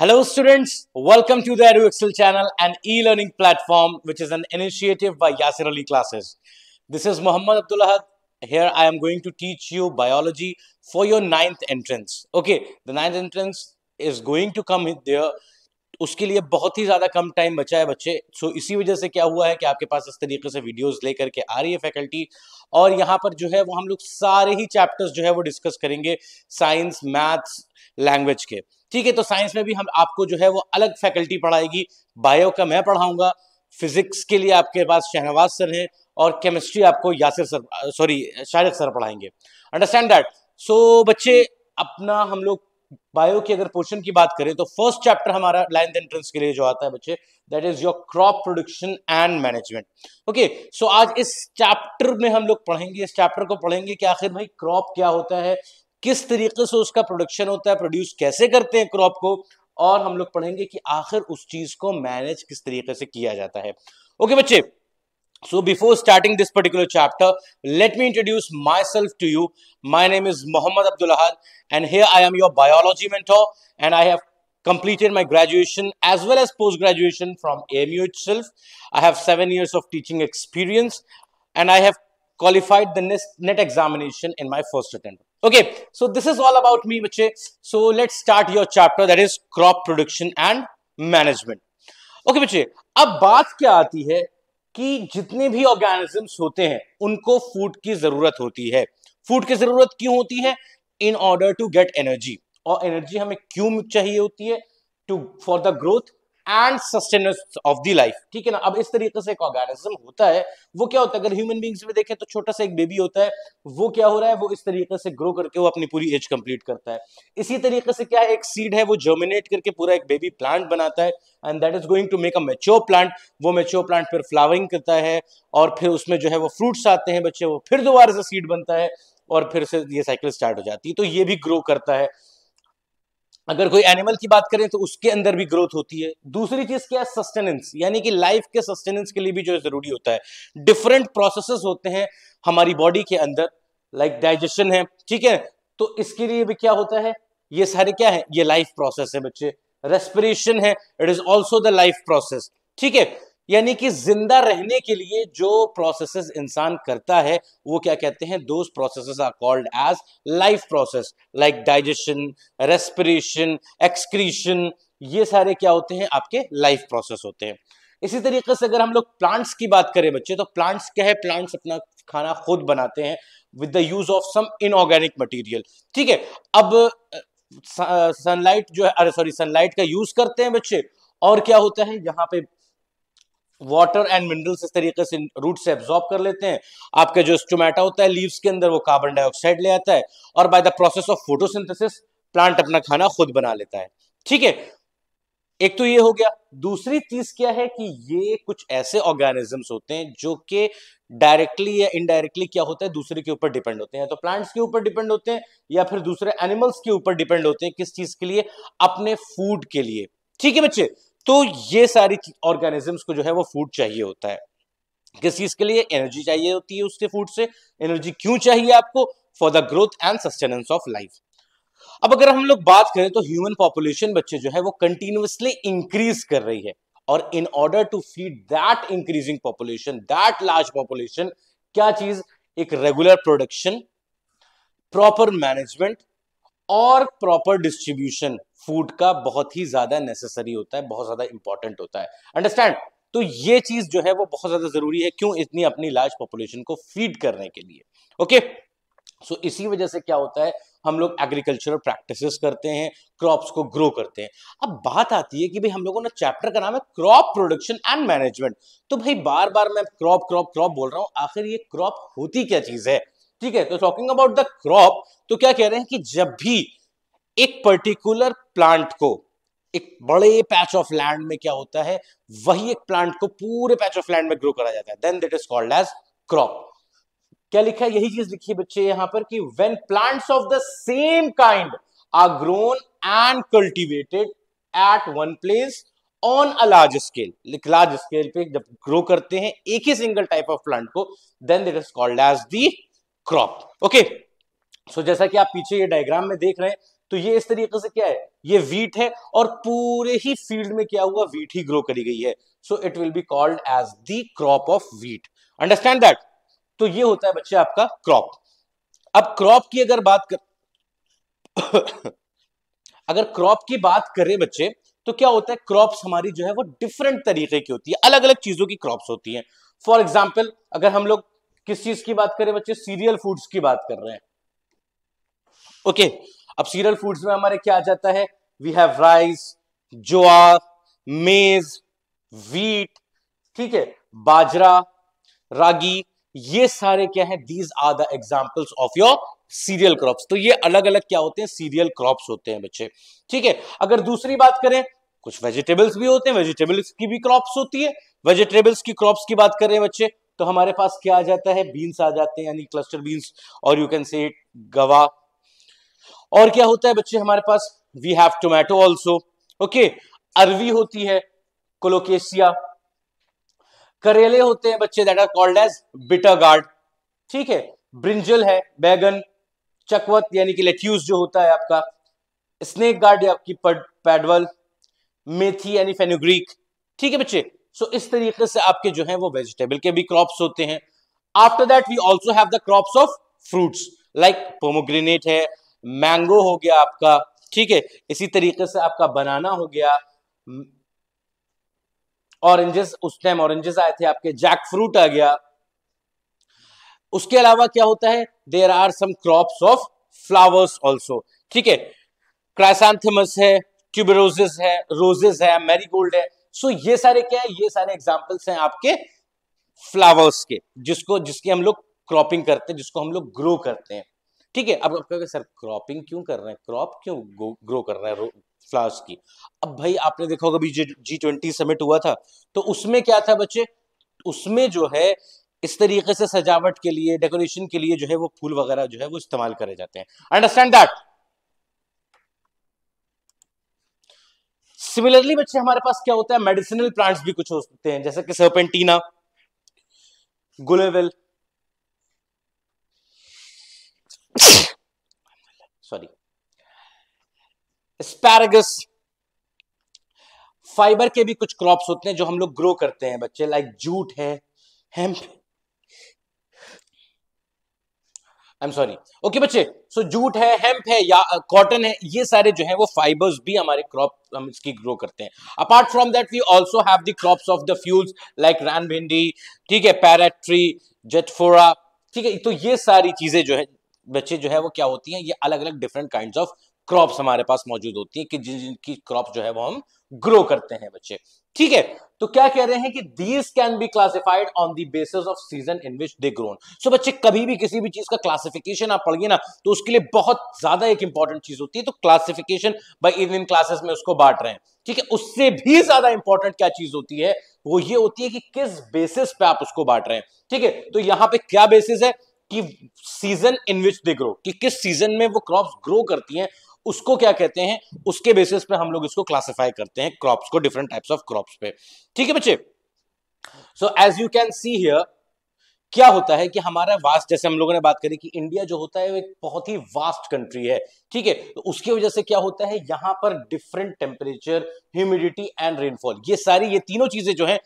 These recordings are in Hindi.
Hello students, welcome to the Edu Excel channel, an e-learning platform which is an initiative by Yasir Ali Classes. This is Muhammad Abdullah. Here I am going to teach you biology for your 9th entrance. Okay, the 9th entrance is going to come there. उसके लिए बहुत ही ज़्यादा कम टाइम बचा है बच्चे सो so, इसी वजह से क्या हुआ है कि आपके पास इस तरीके से वीडियोस लेकर के आ रही है फैकल्टी और यहाँ पर जो है वो हम लोग सारे ही चैप्टर्स जो है वो डिस्कस करेंगे साइंस मैथ्स लैंग्वेज के ठीक है तो साइंस में भी हम आपको जो है वो अलग फैकल्टी पढ़ाएगी बायो का मैं पढ़ाऊंगा फिजिक्स के लिए आपके पास शहनवाज सर हैं और केमिस्ट्री आपको Yasir sir sorry Shariq sir पढ़ाएंगे अंडरस्टैंड दैट सो बच्चे अपना हम लोग बायो की अगर पोर्शन की बात करें तो फर्स्ट चैप्टर हमारा लाइन एंट्रेंस के लिए जो आता है बच्चे that is your crop production and management okay so आज इस चैप्टर में हम लोग पढ़ेंगे इस चैप्टर को पढ़ेंगे कि आखिर भाई क्रॉप क्या होता है किस तरीके से उसका प्रोडक्शन होता है प्रोड्यूस कैसे करते हैं क्रॉप को और हम लोग पढ़ेंगे कि आखिर उस चीज को मैनेज किस तरीके से किया जाता है ओके बच्चे so before starting this particular chapter let me introduce myself to you my name is Mohammad Abdul Ahad and hey I am your biology mentor and I have completed my graduation as well as post graduation from amu itself i have 7 years of teaching experience and i have qualified the net examination in my first attempt okay so this is all about me bache so let's start your chapter that is crop production and management okay bache अब बात क्या आती है कि जितने भी ऑर्गेनिजम्स होते हैं उनको फूड की जरूरत होती है फूड की जरूरत क्यों होती है in order to get energy और एनर्जी हमें क्यों चाहिए होती है to for the growth and sustenance of the life ठीक है ना अब इस तरीके से एक ऑर्गेनिज्म होता है वो क्या होता है अगर ह्यूमन बींग्स में देखें तो छोटा सा एक बेबी होता है वो क्या हो रहा है वो इस तरीके से ग्रो करके वो अपनी पूरी एज कंप्लीट करता है इसी तरीके से क्या है एक सीड है वो जर्मिनेट करके पूरा एक बेबी प्लांट बनाता है and that is going to make a mature plant वो मेच्योर प्लांट फिर फ्लावरिंग करता है और फिर उसमें जो है वो फ्रूट्स आते हैं बच्चे वो फिर दोबारा से सीड बनता है और फिर से ये साइकिल स्टार्ट हो जाती है तो ये भी ग्रो करता है अगर कोई एनिमल की बात करें तो उसके अंदर भी ग्रोथ होती है दूसरी चीज क्या है सस्टेनेंस यानी कि लाइफ के सस्टेनेंस के लिए भी जो है जरूरी होता है डिफरेंट प्रोसेसेस होते हैं हमारी बॉडी के अंदर लाइक like डाइजेशन है ठीक है तो इसके लिए भी क्या होता है ये सारे क्या है ये लाइफ प्रोसेस है बच्चे रेस्पिरेशन है it is also the life process ठीक है यानी कि जिंदा रहने के लिए जो प्रोसेसेस इंसान करता है वो क्या कहते हैं those processes are called as life process like digestion respiration excretion ये सारे क्या होते हैं आपके लाइफ प्रोसेस होते हैं इसी तरीके से अगर हम लोग प्लांट्स की बात करें बच्चे तो प्लांट्स क्या है प्लांट्स अपना खाना खुद बनाते हैं with the use of some inorganic material ठीक है अब सनलाइट जो है अरे सॉरी सनलाइट का यूज करते हैं बच्चे और क्या होता है यहाँ पे वाटर एंड मिनरल्स इस तरीके से रूट से एब्जॉर्ब कर लेते हैं आपका जो स्टोमेटा होता है लीव्स के अंदर वो कार्बन डाइऑक्साइड ले आता है और by the process of photosynthesis plant अपना खाना खुद बना लेता है ठीक है एक तो ये हो गया दूसरी चीज क्या है कि ये कुछ ऐसे ऑर्गेनिजम्स होते हैं जो कि डायरेक्टली या इनडायरेक्टली क्या होता है दूसरे के ऊपर डिपेंड होते हैं तो प्लांट्स के ऊपर डिपेंड होते हैं या फिर दूसरे एनिमल्स के ऊपर डिपेंड होते हैं किस चीज के लिए अपने फूड के लिए ठीक है बच्चे तो ये सारी ऑर्गेनिजम्स को जो है वो फूड चाहिए होता है किस चीज के लिए एनर्जी चाहिए होती है उसके फूड से एनर्जी क्यों चाहिए आपको for the growth and sustenance of life अब अगर हम लोग बात करें तो ह्यूमन पॉपुलेशन बच्चे जो है वो कंटिन्यूसली इंक्रीज कर रही है और in order to feed that increasing population that large population क्या चीज एक रेगुलर प्रोडक्शन प्रॉपर मैनेजमेंट और प्रॉपर डिस्ट्रीब्यूशन फूड का बहुत ही ज्यादा नेसेसरी होता है बहुत ज्यादा इंपॉर्टेंट होता है अंडरस्टैंड तो ये चीज जो है वो बहुत ज्यादा जरूरी है क्यों इतनी अपनी लार्ज पॉपुलेशन को फीड करने के लिए ओके सो so, इसी वजह से क्या होता है हम लोग एग्रीकल्चरल प्रैक्टिसेस करते हैं क्रॉप्स को ग्रो करते हैं अब बात आती है कि भाई हम लोगों ने चैप्टर का नाम है क्रॉप प्रोडक्शन एंड मैनेजमेंट तो भाई बार बार मैं क्रॉप क्रॉप क्रॉप बोल रहा हूँ आखिर ये क्रॉप होती क्या चीज है ठीक है तो टॉकिंग अबाउट द क्रॉप तो क्या कह रहे हैं कि जब भी एक पर्टिकुलर प्लांट को एक बड़े पैच ऑफ लैंड में क्या होता है वही एक प्लांट को पूरे पैच ऑफ लैंड में ग्रो करा जाता है then that is called as crop क्या लिखा है यही चीज लिखी है बच्चे यहां पर कि when plants of the same kind are grown and cultivated at one place on a large scale large scale पे जब ग्रो करते हैं एक ही सिंगल टाइप ऑफ प्लांट को then that is called as the crop okay so जैसा कि आप पीछे ये डायग्राम में देख रहे हैं तो ये इस तरीके से क्या है ये वीट है और पूरे ही फील्ड में क्या हुआ वीट ही ग्रो करी गई है so it will be called as the crop of wheat understand that तो ये होता है बच्चे आपका क्रॉप अब क्रॉप की अगर बात कर अगर क्रॉप की बात करें बच्चे तो क्या होता है क्रॉप्स हमारी जो है वो डिफरेंट तरीके की होती है अलग अलग चीजों की क्रॉप्स होती हैं फॉर एग्जाम्पल अगर हम लोग किस चीज की बात करें बच्चे सीरियल फूड्स की बात कर रहे हैं ओके okay, अब सीरियल फूड्स में हमारे क्या आ जाता है वी हैव राइस ज्वार मेज वीट ठीक है बाजरा रागी ये सारे क्या है these are the examples of your cereal crops तो ये अलग अलग क्या होते हैं सीरियल क्रॉप्स होते हैं बच्चे ठीक है अगर दूसरी बात करें कुछ वेजिटेबल्स भी होते हैं वेजिटेबल्स की भी क्रॉप्स होती है वेजिटेबल्स की क्रॉप्स की बात कर रहे हैं बच्चे तो हमारे पास क्या आ जाता है बीन्स आ जाते हैं यानी क्लस्टर बीन्स और यू कैन से गवा और क्या होता है बच्चे हमारे पास we have tomato also okay अरवी होती है कोलोकेशिया करेले होते हैं बच्चे that are called as bitter gourd ठीक है ब्रिंजल है बैगन चकवत यानी कि लेट्यूज जो होता है आपका स्नेक गार्ड या आपकी पैडवल मेथी यानी फेनुग्रीक ठीक है बच्चे सो so, इस तरीके से आपके जो है वो वेजिटेबल के भी क्रॉप्स होते हैं after that we also have the crops of fruits like pomegranate है मैंगो हो गया आपका ठीक है इसी तरीके से आपका बनाना हो गया ऑरेंजेस उस टाइम ऑरेंजेस आए थे आपके जैक फ्रूट आ गया उसके अलावा क्या होता है there are some crops of flowers also ठीक है क्राइसांथमस है ट्यूबरोजेस है रोजेस है मैरीगोल्ड है सो so ये सारे क्या है ये सारे एग्जाम्पल्स हैं आपके फ्लावर्स के जिसको जिसकी हम लोग क्रॉपिंग करते हैं जिसको हम लोग ग्रो करते हैं ठीक है अब आप कहोगे सर क्रॉपिंग क्यों कर रहे हैं क्रॉप क्यों ग्रो कर रहे हैं फ्लावर्स की अब भाई आपने देखा होगा अभी जी ट्वेंटी समिट हुआ था तो उसमें क्या था बच्चे उसमें जो है इस तरीके से सजावट के लिए डेकोरेशन के लिए जो है वो फूल वगैरह जो है वो इस्तेमाल करे जाते हैं अंडरस्टैंड दैट सिमिलरली बच्चे हमारे पास क्या होता है मेडिसिनल प्लांट्स भी कुछ होते हैं जैसे कि सर्पेंटीना गुलेवेल सॉरी स्पैरगस फाइबर के भी कुछ क्रॉप्स होते हैं जो हम लोग ग्रो करते हैं बच्चे लाइक जूट है hemp I am sorry okay बच्चे सो जूट है हेम्प है या कॉटन uh, है ये सारे जो है वो फाइबर्स भी हमारे क्रॉप हम इसकी ग्रो करते हैं apart from that we also have the crops of the fuels like रान भिंडी ठीक है पैरेट्री जेटफोरा ठीक है तो ये सारी चीजें जो है बच्चे जो है वो क्या होती हैं ये अलग अलग डिफरेंट काइंड ऑफ क्रॉप्स हमारे पास मौजूद होती हैं कि जिन जिनकी क्रॉप जो है वो हम ग्रो करते हैं बच्चे ठीक है तो क्या कह रहे हैं कि these can be classified on the basis of season in which they grown so बच्चे कभी भी किसी भी चीज का क्लासिफिकेशन आप पढ़िए ना तो उसके लिए बहुत ज्यादा एक इंपॉर्टेंट चीज होती है तो क्लासिफिकेशन बाई इन इन क्लासेस में उसको बांट रहे हैं ठीक है उससे भी ज्यादा इंपॉर्टेंट क्या चीज होती है वो ये होती है कि किस बेसिस पे आप उसको बांट रहे हैं ठीक है तो यहां पे क्या बेसिस है कि season in which they grow कि किस सीजन में वो क्रॉप्स ग्रो करती हैं उसको क्या कहते हैं उसके बेसिस पे हम लोग इसको क्लासिफाई करते हैं क्रॉप्स को डिफरेंट टाइप्स ऑफ क्रॉप्स पे ठीक है बच्चे so as you can see here क्या होता है कि हमारा वास्ट जैसे हम लोगों ने बात करी कि इंडिया जो होता है वो एक बहुत ही वास्ट कंट्री है ठीक है तो उसकी वजह से क्या होता है यहाँ पर different temperature humidity and rainfall ये सारी ये तीनों चीजें जो है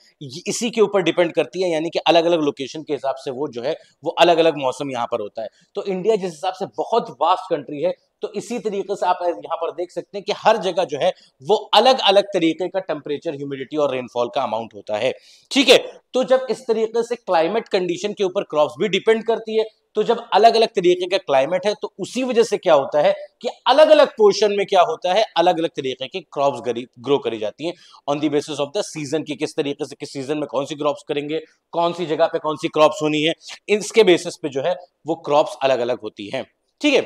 इसी के ऊपर डिपेंड करती है यानी कि अलग अलग लोकेशन के हिसाब से वो जो है वो अलग अलग मौसम यहां पर होता है तो इंडिया जिस हिसाब से बहुत वास्ट कंट्री है तो इसी तरीके से आप यहाँ पर देख सकते हैं कि हर जगह जो है वो अलग अलग तरीके का टेम्परेचर ह्यूमिडिटी और रेनफॉल का अमाउंट होता है ठीक है तो जब इस तरीके से क्लाइमेट कंडीशन के ऊपर क्रॉप्स भी डिपेंड करती है तो जब अलग अलग तरीके का क्लाइमेट है तो उसी वजह से क्या होता है कि अलग अलग पोर्शन में क्या होता है अलग अलग तरीके की क्रॉप्स ग्रो करी जाती हैं on the basis of the season की किस तरीके से किस सीजन में कौन सी क्रॉप्स करेंगे कौन सी जगह पे कौन सी क्रॉप्स होनी है इसके बेसिस पे जो है वो क्रॉप्स अलग अलग होती हैं ठीक है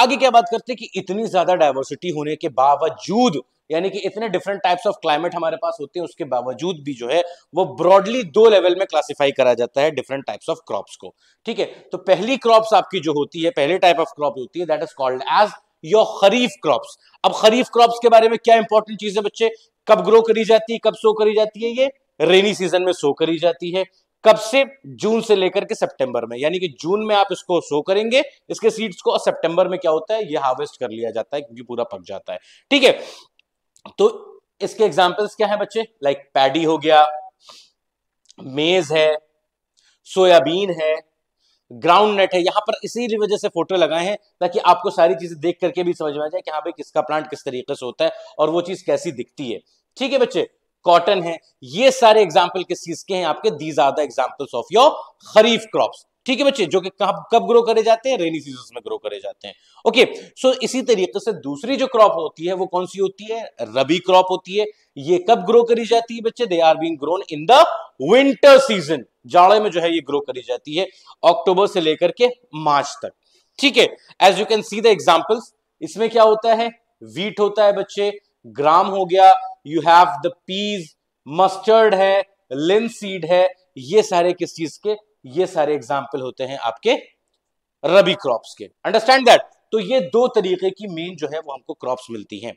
आगे क्या बात करते हैं कि इतनी ज्यादा डायवर्सिटी होने के बावजूद यानी कि इतने डिफरेंट टाइप्स ऑफ क्लाइमेट हमारे पास होते हैं उसके बावजूद भी जो है वो ब्रॉडली दो लेवल में क्लासिफाई करा जाता है डिफरेंट टाइप्स ऑफ क्रॉप्स को ठीक है तो पहली क्रॉप्स आपकी जो होती है पहले टाइप ऑफ क्रॉप होती है that is called as your kharif crops अब खरीफ क्रॉप्स के बारे में क्या इंपॉर्टेंट चीज है बच्चे कब ग्रो करी जाती है कब सो करी जाती है ये रेनी सीजन में सो करी जाती है कब से जून से लेकर के सितंबर में यानी कि जून में आप इसको सो करेंगे इसके सीड्स को और सितंबर में क्या होता है ये हार्वेस्ट कर लिया जाता है क्योंकि पूरा पक जाता है ठीक है तो इसके एग्जांपल्स क्या है बच्चे लाइक like, पैडी हो गया मेज है सोयाबीन है ग्राउंड नेट है यहां पर इसी वजह से फोटो लगाए हैं ताकि आपको सारी चीजें देख करके भी समझ में आ जाए कि हाँ भाई किसका प्लांट किस तरीके से होता है और वो चीज कैसी दिखती है ठीक है बच्चे कॉटन है ये सारे एग्जाम्पल किस चीज के हैं आपके these are the examples of your kharif crop ठीक है बच्चे जो कि कब कब ग्रो करे जाते हैं रेनी सीजन में ग्रो करे जाते हैं ओके सो so, इसी तरीके से दूसरी जो क्रॉप होती है वो कौन सी होती है रबी क्रॉप होती है ये कब ग्रो करी जाती है बच्चे they are been grown in the winter season जाड़े में जो है ये ग्रो करी जाती है अक्टूबर से लेकर के मार्च तक ठीक है as you can see the examples इसमें क्या होता है वीट होता है बच्चे ग्राम हो गया you have the peas mustard है लिन सीड है ये सारे किस चीज के ये सारे एग्जाम्पल होते हैं आपके रबी क्रॉप्स के अंडरस्टैंड दैट तो ये दो तरीके की मेन जो है वो हमको क्रॉप्स मिलती हैं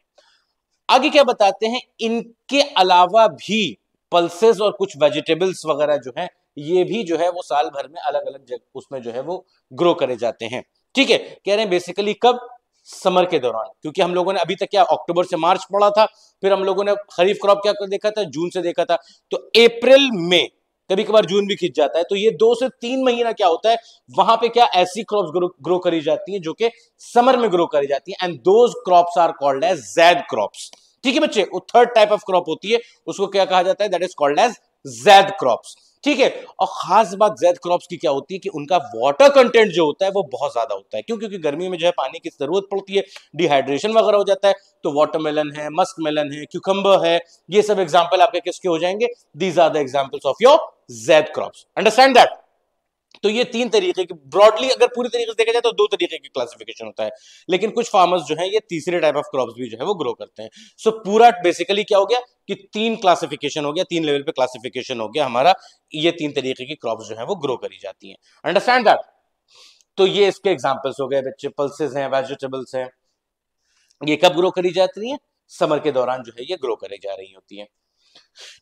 आगे क्या बताते हैं इनके अलावा भी पल्सेस और कुछ वेजिटेबल्स वगैरह जो है ये भी जो है वो साल भर में अलग अलग उसमें जो है वो ग्रो करे जाते हैं ठीक है कह रहे हैं बेसिकली कब समर के दौरान क्योंकि हम लोगों ने अभी तक क्या अक्टूबर से मार्च पड़ा था फिर हम लोगों ने खरीफ क्रॉप क्या देखा था जून से देखा था तो अप्रैल में कभी कभार जून भी खींच जाता है तो ये दो से तीन महीना क्या होता है वहां पे क्या ऐसी क्रॉप्स ग्रो, ग्रो करी जाती हैं जो कि समर में ग्रो करी जाती हैं and those crops are called as zaid crops ठीक है बच्चे वो थर्ड टाइप ऑफ क्रॉप होती है उसको क्या कहा जाता है that is called as zaid crops ठीक है और खास बात जैद क्रॉप्स की क्या होती है कि उनका वाटर कंटेंट जो होता है वो बहुत ज्यादा होता है क्यों क्योंकि गर्मी में जो है पानी की जरूरत पड़ती है डिहाइड्रेशन वगैरह हो जाता है तो वाटरमेलन है मस्क मेलन है क्यूकम्बर है ये सब एग्जाम्पल आपके किसके हो जाएंगे these are the examples of your zaid crops understand that तो ये तीन तरीके की ब्रॉडली अगर पूरी तरीके से देखा जाए तो दो तरीके की क्लासिफिकेशन होता है लेकिन कुछ फार्मर्स जो है ये तीसरे टाइप ऑफ क्रॉप्स भी जो है वो ग्रो करते हैं सो so, पूरा बेसिकली क्या हो गया कि तीन क्लासिफिकेशन हो गया तीन लेवल पे क्लासिफिकेशन हो गया हमारा ये तीन तरीके की क्रॉप जो है वो ग्रो करी जाती है अंडरस्टैंड दैट तो ये इसके एग्जाम्पल्स हो गए बच्चे पल्सेस हैं वेजिटेबल्स हैं ये कब ग्रो करी जाती है समर के दौरान जो है ये ग्रो करी जा रही होती है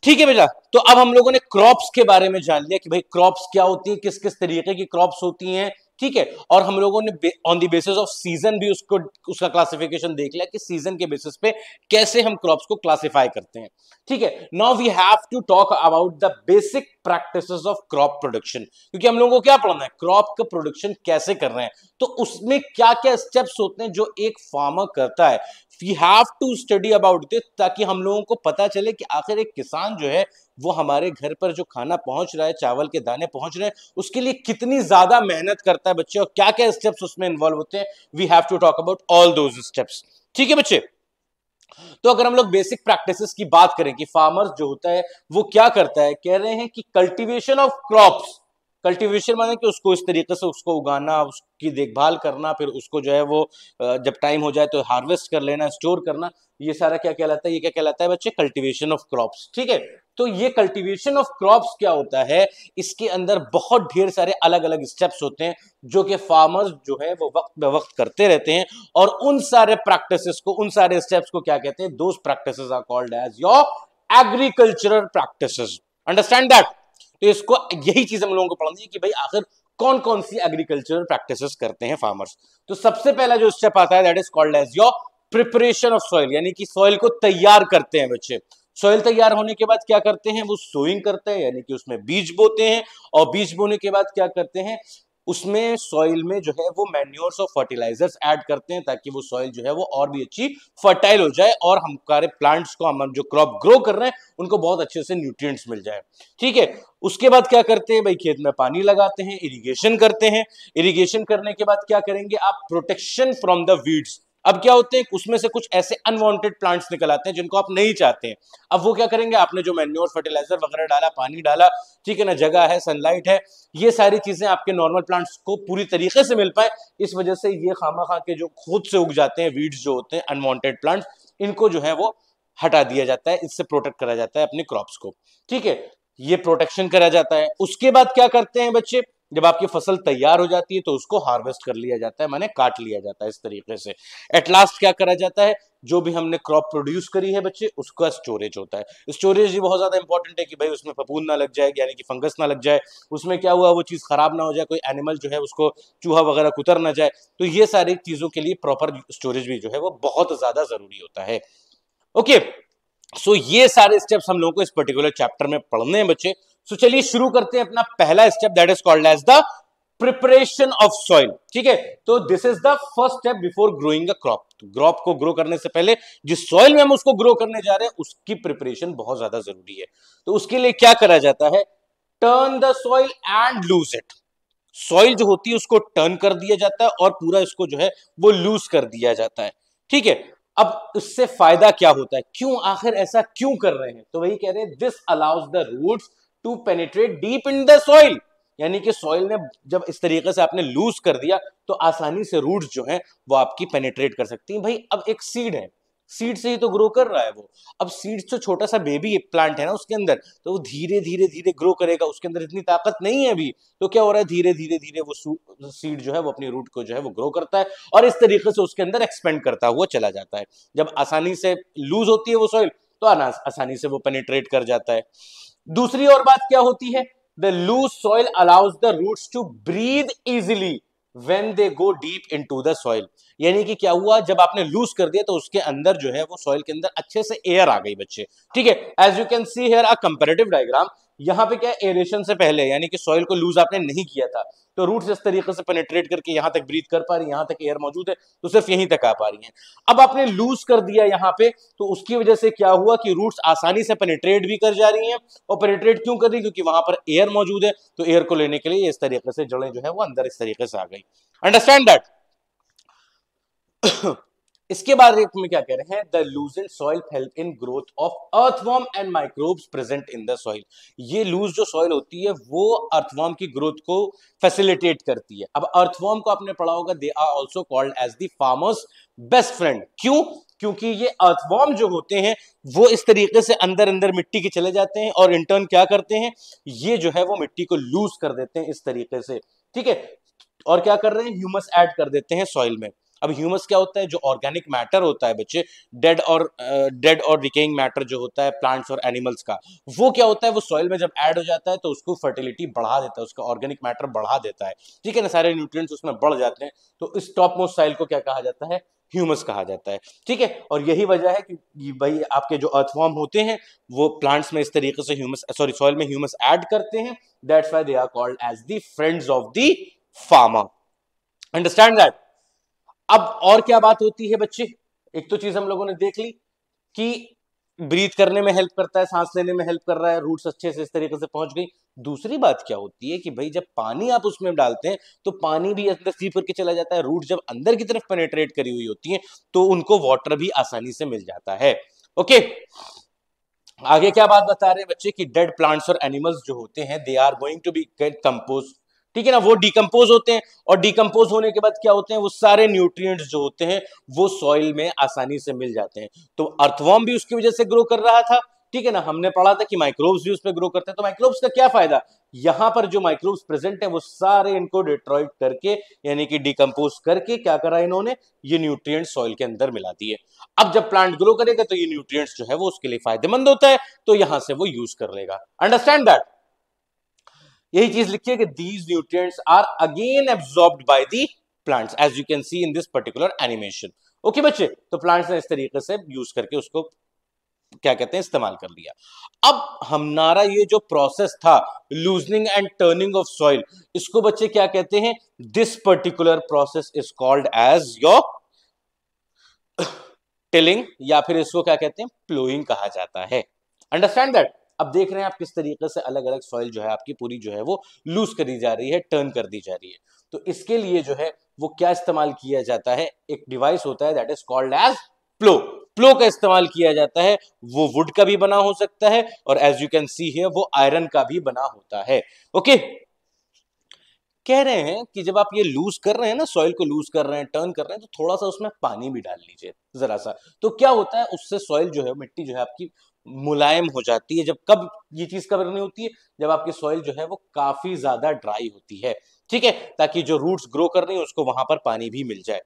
ठीक है बेटा तो अब हम लोगों ने क्रॉप्स के बारे में जान लिया कि भाई क्रॉप्स क्या होती है किस किस तरीके की क्रॉप्स होती हैं ठीक है और हम लोगों ने on the basis of season भी उसको उसका क्लासिफिकेशन देख लिया कि सीजन के बेसिस पे कैसे हम क्रॉप्स को क्लासिफाई करते हैं ठीक है now we have to talk about the basic practice of crop production क्योंकि हम लोगों को क्या पढ़ना है क्रॉप का प्रोडक्शन कैसे कर रहे हैं तो उसमें क्या क्या स्टेप्स होते हैं जो एक फार्मर करता है we have to study about this ताकि हम लोगों को पता चले कि आखिर एक किसान जो है वो हमारे घर पर जो खाना पहुंच रहा है चावल के दाने पहुंच रहे हैं उसके लिए कितनी ज्यादा मेहनत करता है बच्चे और क्या क्या स्टेप्स उसमें इन्वॉल्व होते हैं we have to talk about all those steps ठीक है बच्चे तो अगर हम लोग बेसिक प्रैक्टिसेस की बात करें कि फार्मर्स जो होता है वो क्या करता है कह रहे हैं कि कल्टीवेशन ऑफ क्रॉप्स कल्टीवेशन माने कि उसको इस तरीके से उसको उगाना उसकी देखभाल करना फिर उसको जो है वो जब टाइम हो जाए तो हार्वेस्ट कर लेना स्टोर करना ये सारा क्या कहलाता है ये क्या कहलाता है बच्चे कल्टीवेशन ऑफ क्रॉप्स ठीक है तो ये कल्टीवेशन ऑफ क्रॉप्स क्या होता है इसके अंदर बहुत ढेर सारे अलग अलग स्टेप्स होते हैं जो कि फार्मर्स जो है वो वक्त ब वक्त करते रहते हैं और उन सारे प्रैक्टिसेस को उन सारे स्टेप्स को क्या कहते हैं those practices are called as your agricultural practices understand that तो इसको यही चीज हम लोगों को पढ़नी है कि भाई आखिर कौन कौन सी एग्रीकल्चरल प्रैक्टिसेस करते हैं फार्मर्स तो सबसे पहला जो स्टेप आता है that is called as your preparation of soil यानी कि सॉइल को तैयार करते हैं बच्चे सॉइल तैयार होने के बाद क्या करते हैं वो सोइंग करते हैं यानी कि उसमें बीज बोते हैं और बीज बोने के बाद क्या करते हैं उसमें सॉइल में जो है वो मैन्योर्स और फर्टिलाइजर्स ऐड करते हैं ताकि वो सॉइल जो है वो और भी अच्छी फर्टाइल हो जाए और हमारे प्लांट्स को हम जो क्रॉप ग्रो कर रहे हैं उनको बहुत अच्छे से न्यूट्रिएंट्स मिल जाए ठीक है उसके बाद क्या करते हैं भाई खेत में पानी लगाते हैं इरिगेशन करते हैं इरिगेशन करने के बाद क्या करेंगे आप प्रोटेक्शन फ्रॉम द वीड्स अब क्या होते हैं उसमें से कुछ ऐसे अनवांटेड प्लांट्स निकल आते हैं जिनको आप नहीं चाहते हैं अब वो क्या करेंगे आपने जो मैन्योर फर्टिलाइजर वगैरह डाला पानी डाला ठीक है ना जगह है सनलाइट है ये सारी चीजें आपके नॉर्मल प्लांट्स को पूरी तरीके से मिल पाए इस वजह से ये खामा खा के जो खुद से उग जाते हैं वीड्स जो होते हैं अनवॉन्टेड प्लांट्स इनको जो है वो हटा दिया जाता है इससे प्रोटेक्ट करा जाता है अपने क्रॉप्स को ठीक है ये प्रोटेक्शन करा जाता है उसके बाद क्या करते हैं बच्चे जब आपकी फसल तैयार हो जाती है तो उसको हार्वेस्ट कर लिया जाता है मैंने काट लिया जाता है इस तरीके से एट लास्ट क्या करा जाता है जो भी हमने क्रॉप प्रोड्यूस करी है बच्चे उसका स्टोरेज होता है स्टोरेज भी बहुत ज़्यादा इंपॉर्टेंट है कि भाई उसमें फपून ना लग जाए यानी कि फंगस ना लग जाए उसमें क्या हुआ वो चीज़ ख़राब ना हो जाए कोई एनिमल जो है उसको चूहा वगैरह कुतर ना जाए तो ये सारी चीज़ों के लिए प्रॉपर स्टोरेज भी जो है वो बहुत ज़्यादा ज़रूरी होता है ओके सो so, ये सारे स्टेप्स हम लोगों को इस पर्टिकुलर चैप्टर में पढ़ने हैं बच्चे सो चलिए शुरू करते हैं अपना पहला step that is called as the preparation of soil ठीक है तो this is the first step before growing a crop crop को ग्रो करने से पहले जिस सॉइल में हम उसको ग्रो करने जा रहे हैं उसकी प्रिपरेशन बहुत ज्यादा जरूरी है तो उसके लिए क्या करा जाता है turn the soil and loose it soil जो होती है उसको टर्न कर दिया जाता है और पूरा इसको जो है वो लूज कर दिया जाता है ठीक है अब इससे फायदा क्या होता है क्यों आखिर ऐसा क्यों कर रहे हैं तो वही कह रहे हैं this allows the roots to penetrate deep in the soil यानी कि सॉइल ने जब इस तरीके से आपने लूज कर दिया तो आसानी से रूट्स जो हैं वो आपकी पेनिट्रेट कर सकती हैं भाई अब एक सीड है सीड से ही तो ग्रो कर रहा है वो अब सीड से छोटा सा बेबी प्लांट है ना उसके अंदर तो वो धीरे धीरे धीरे ग्रो करेगा उसके अंदर इतनी ताकत नहीं है अभी तो क्या हो रहा है धीरे धीरे धीरे वो सीड जो है वो अपनी रूट को जो है वो ग्रो करता है और इस तरीके से उसके अंदर एक्सपेंड करता हुआ चला जाता है जब आसानी से लूज होती है वो सॉइल तो आसानी से वो पेनिट्रेट कर जाता है दूसरी और बात क्या होती है the loose soil allows the roots to breathe easily when they go deep into the soil यानी कि क्या हुआ जब आपने लूज कर दिया तो उसके अंदर जो है वो सॉइल के अंदर अच्छे से एयर आ गई बच्चे ठीक है as you can see here a comparative diagram यहाँ पे क्या एरेशन से पहले यानी कि सॉइल को लूज आपने नहीं किया था तो रूट इस तरीके से पेनेट्रेट करके यहाँ तक ब्रीथ कर पा रही है यहाँ तक एयर मौजूद है तो सिर्फ यहीं तक आ पा रही है अब आपने लूज कर दिया यहाँ पे तो उसकी वजह से क्या हुआ कि रूट्स आसानी से पेनेट्रेट भी कर जा रही हैं और पेनेट्रेट क्यों कर रही क्योंकि वहां पर एयर मौजूद है तो एयर को लेने के लिए इस तरीके से जड़े जो है वो अंदर इस तरीके से आ गई अंडरस्टैंड दैट इसके बाद रेप में क्या कह रहे हैं the loosened soil help in growth of earthworm and microbes present in the soil ये लूज जो सॉइल होती है वो अर्थवॉर्म की ग्रोथ को फैसिलिटेट करती है अब अर्थवॉर्म को आपने पढ़ा होगा they are also called as the farmer's best friend क्यों क्योंकि ये अर्थवॉर्म जो होते हैं वो इस तरीके से अंदर अंदर मिट्टी के चले जाते हैं और इंटर्न क्या करते हैं ये जो है वो मिट्टी को लूज कर देते हैं इस तरीके से ठीक है और क्या कर रहे हैं ह्यूमस ऐड कर देते हैं सॉइल में अब ह्यूमस क्या होता है जो ऑर्गेनिक मैटर होता है बच्चे डेड और डेड और डिकेइंग मैटर जो होता है प्लांट्स और एनिमल्स का वो क्या होता है वो सॉइल में जब ऐड हो जाता है तो उसको फर्टिलिटी बढ़ा देता है उसका ऑर्गेनिक मैटर बढ़ा देता है ठीक है ना सारे न्यूट्रिएंट्स उसमें बढ़ जाते हैं तो इस टॉप मोस्ट सॉइल को क्या कहा जाता है ह्यूमस कहा जाता है ठीक है और यही वजह है कि भाई आपके जो अर्थफॉर्म होते हैं वो प्लांट्स में इस तरीके से ह्यूमस सॉरी सॉइल में ह्यूमस ऐड करते हैं that's why they are called as the friends of the farmer understand that अब और क्या बात होती है बच्चे एक तो चीज हम लोगों ने देख ली कि ब्रीथ करने में हेल्प करता है सांस लेने में हेल्प कर रहा है रूट्स अच्छे से इस तरीके से पहुंच गई दूसरी बात क्या होती है कि भाई जब पानी आप उसमें डालते हैं तो पानी भी अंदर सीप करके चला जाता है रूट जब अंदर की तरफ पेनेट्रेट करी हुई होती है तो उनको वाटर भी आसानी से मिल जाता है ओके आगे क्या बात बता रहे हैं बच्चे कि डेड प्लांट्स और एनिमल्स जो होते हैं they are going to be get ठीक है ना वो डिकम्पोज होते हैं और डिकम्पोज होने के बाद क्या होते हैं वो सारे न्यूट्रिएंट्स जो होते हैं वो सॉइल में आसानी से मिल जाते हैं तो अर्थवॉर्म भी उसकी वजह से ग्रो कर रहा था ठीक है ना हमने पढ़ा था कि माइक्रोब्स भी उस पर ग्रो करते हैं तो माइक्रोब्स का क्या फायदा यहां पर जो माइक्रोब्स प्रेजेंट है वो सारे इनको डिट्रॉइड करके यानी कि डिकम्पोज करके क्या करा इन्होंने ये न्यूट्रिएंट्स सॉइल के अंदर मिला दिए अब जब प्लांट ग्रो करेगा तो ये न्यूट्रिएंट्स जो है वो उसके लिए फायदेमंद होता है तो यहां से वो यूज कर लेगा अंडरस्टैंड दैट यही चीज लिखी है कि these nutrients are again absorbed by the plants as you can see in this particular animation okay बच्चे तो प्लांट्स ने इस तरीके से यूज करके उसको क्या कहते हैं इस्तेमाल कर लिया अब हमारा ये जो प्रोसेस था loosening and turning of soil इसको बच्चे क्या कहते हैं this particular process is called as your tilling या फिर इसको क्या कहते हैं प्लोइंग कहा जाता है अंडरस्टैंड दैट अब देख रहे हैं आप किस तरीके से अलग अलग सॉइल जो है आपकी पूरी जो है वो लूज करी जा रही है टर्न कर दी जा रही है तो इसके लिए जो है वो क्या इस्तेमाल किया जाता है एक डिवाइस होता है that is called as plough plough का इस्तेमाल किया जाता है वो वुड का भी बना हो सकता है और एज यू कैन सी है वो आयरन का भी बना होता है ओके कह रहे हैं कि जब आप ये लूज कर रहे हैं ना सॉइल को लूज कर रहे हैं टर्न कर रहे हैं तो थोड़ा सा उसमें पानी भी डाल लीजिए जरा सा तो क्या होता है उससे सॉइल जो है मिट्टी जो है आपकी मुलायम हो जाती है जब कब ये चीज कवर नहीं होती है जब आपकी सॉइल जो है वो काफी ज्यादा ड्राई होती है ठीक है ताकि जो रूट्स ग्रो कर रही है उसको वहां पर पानी भी मिल जाए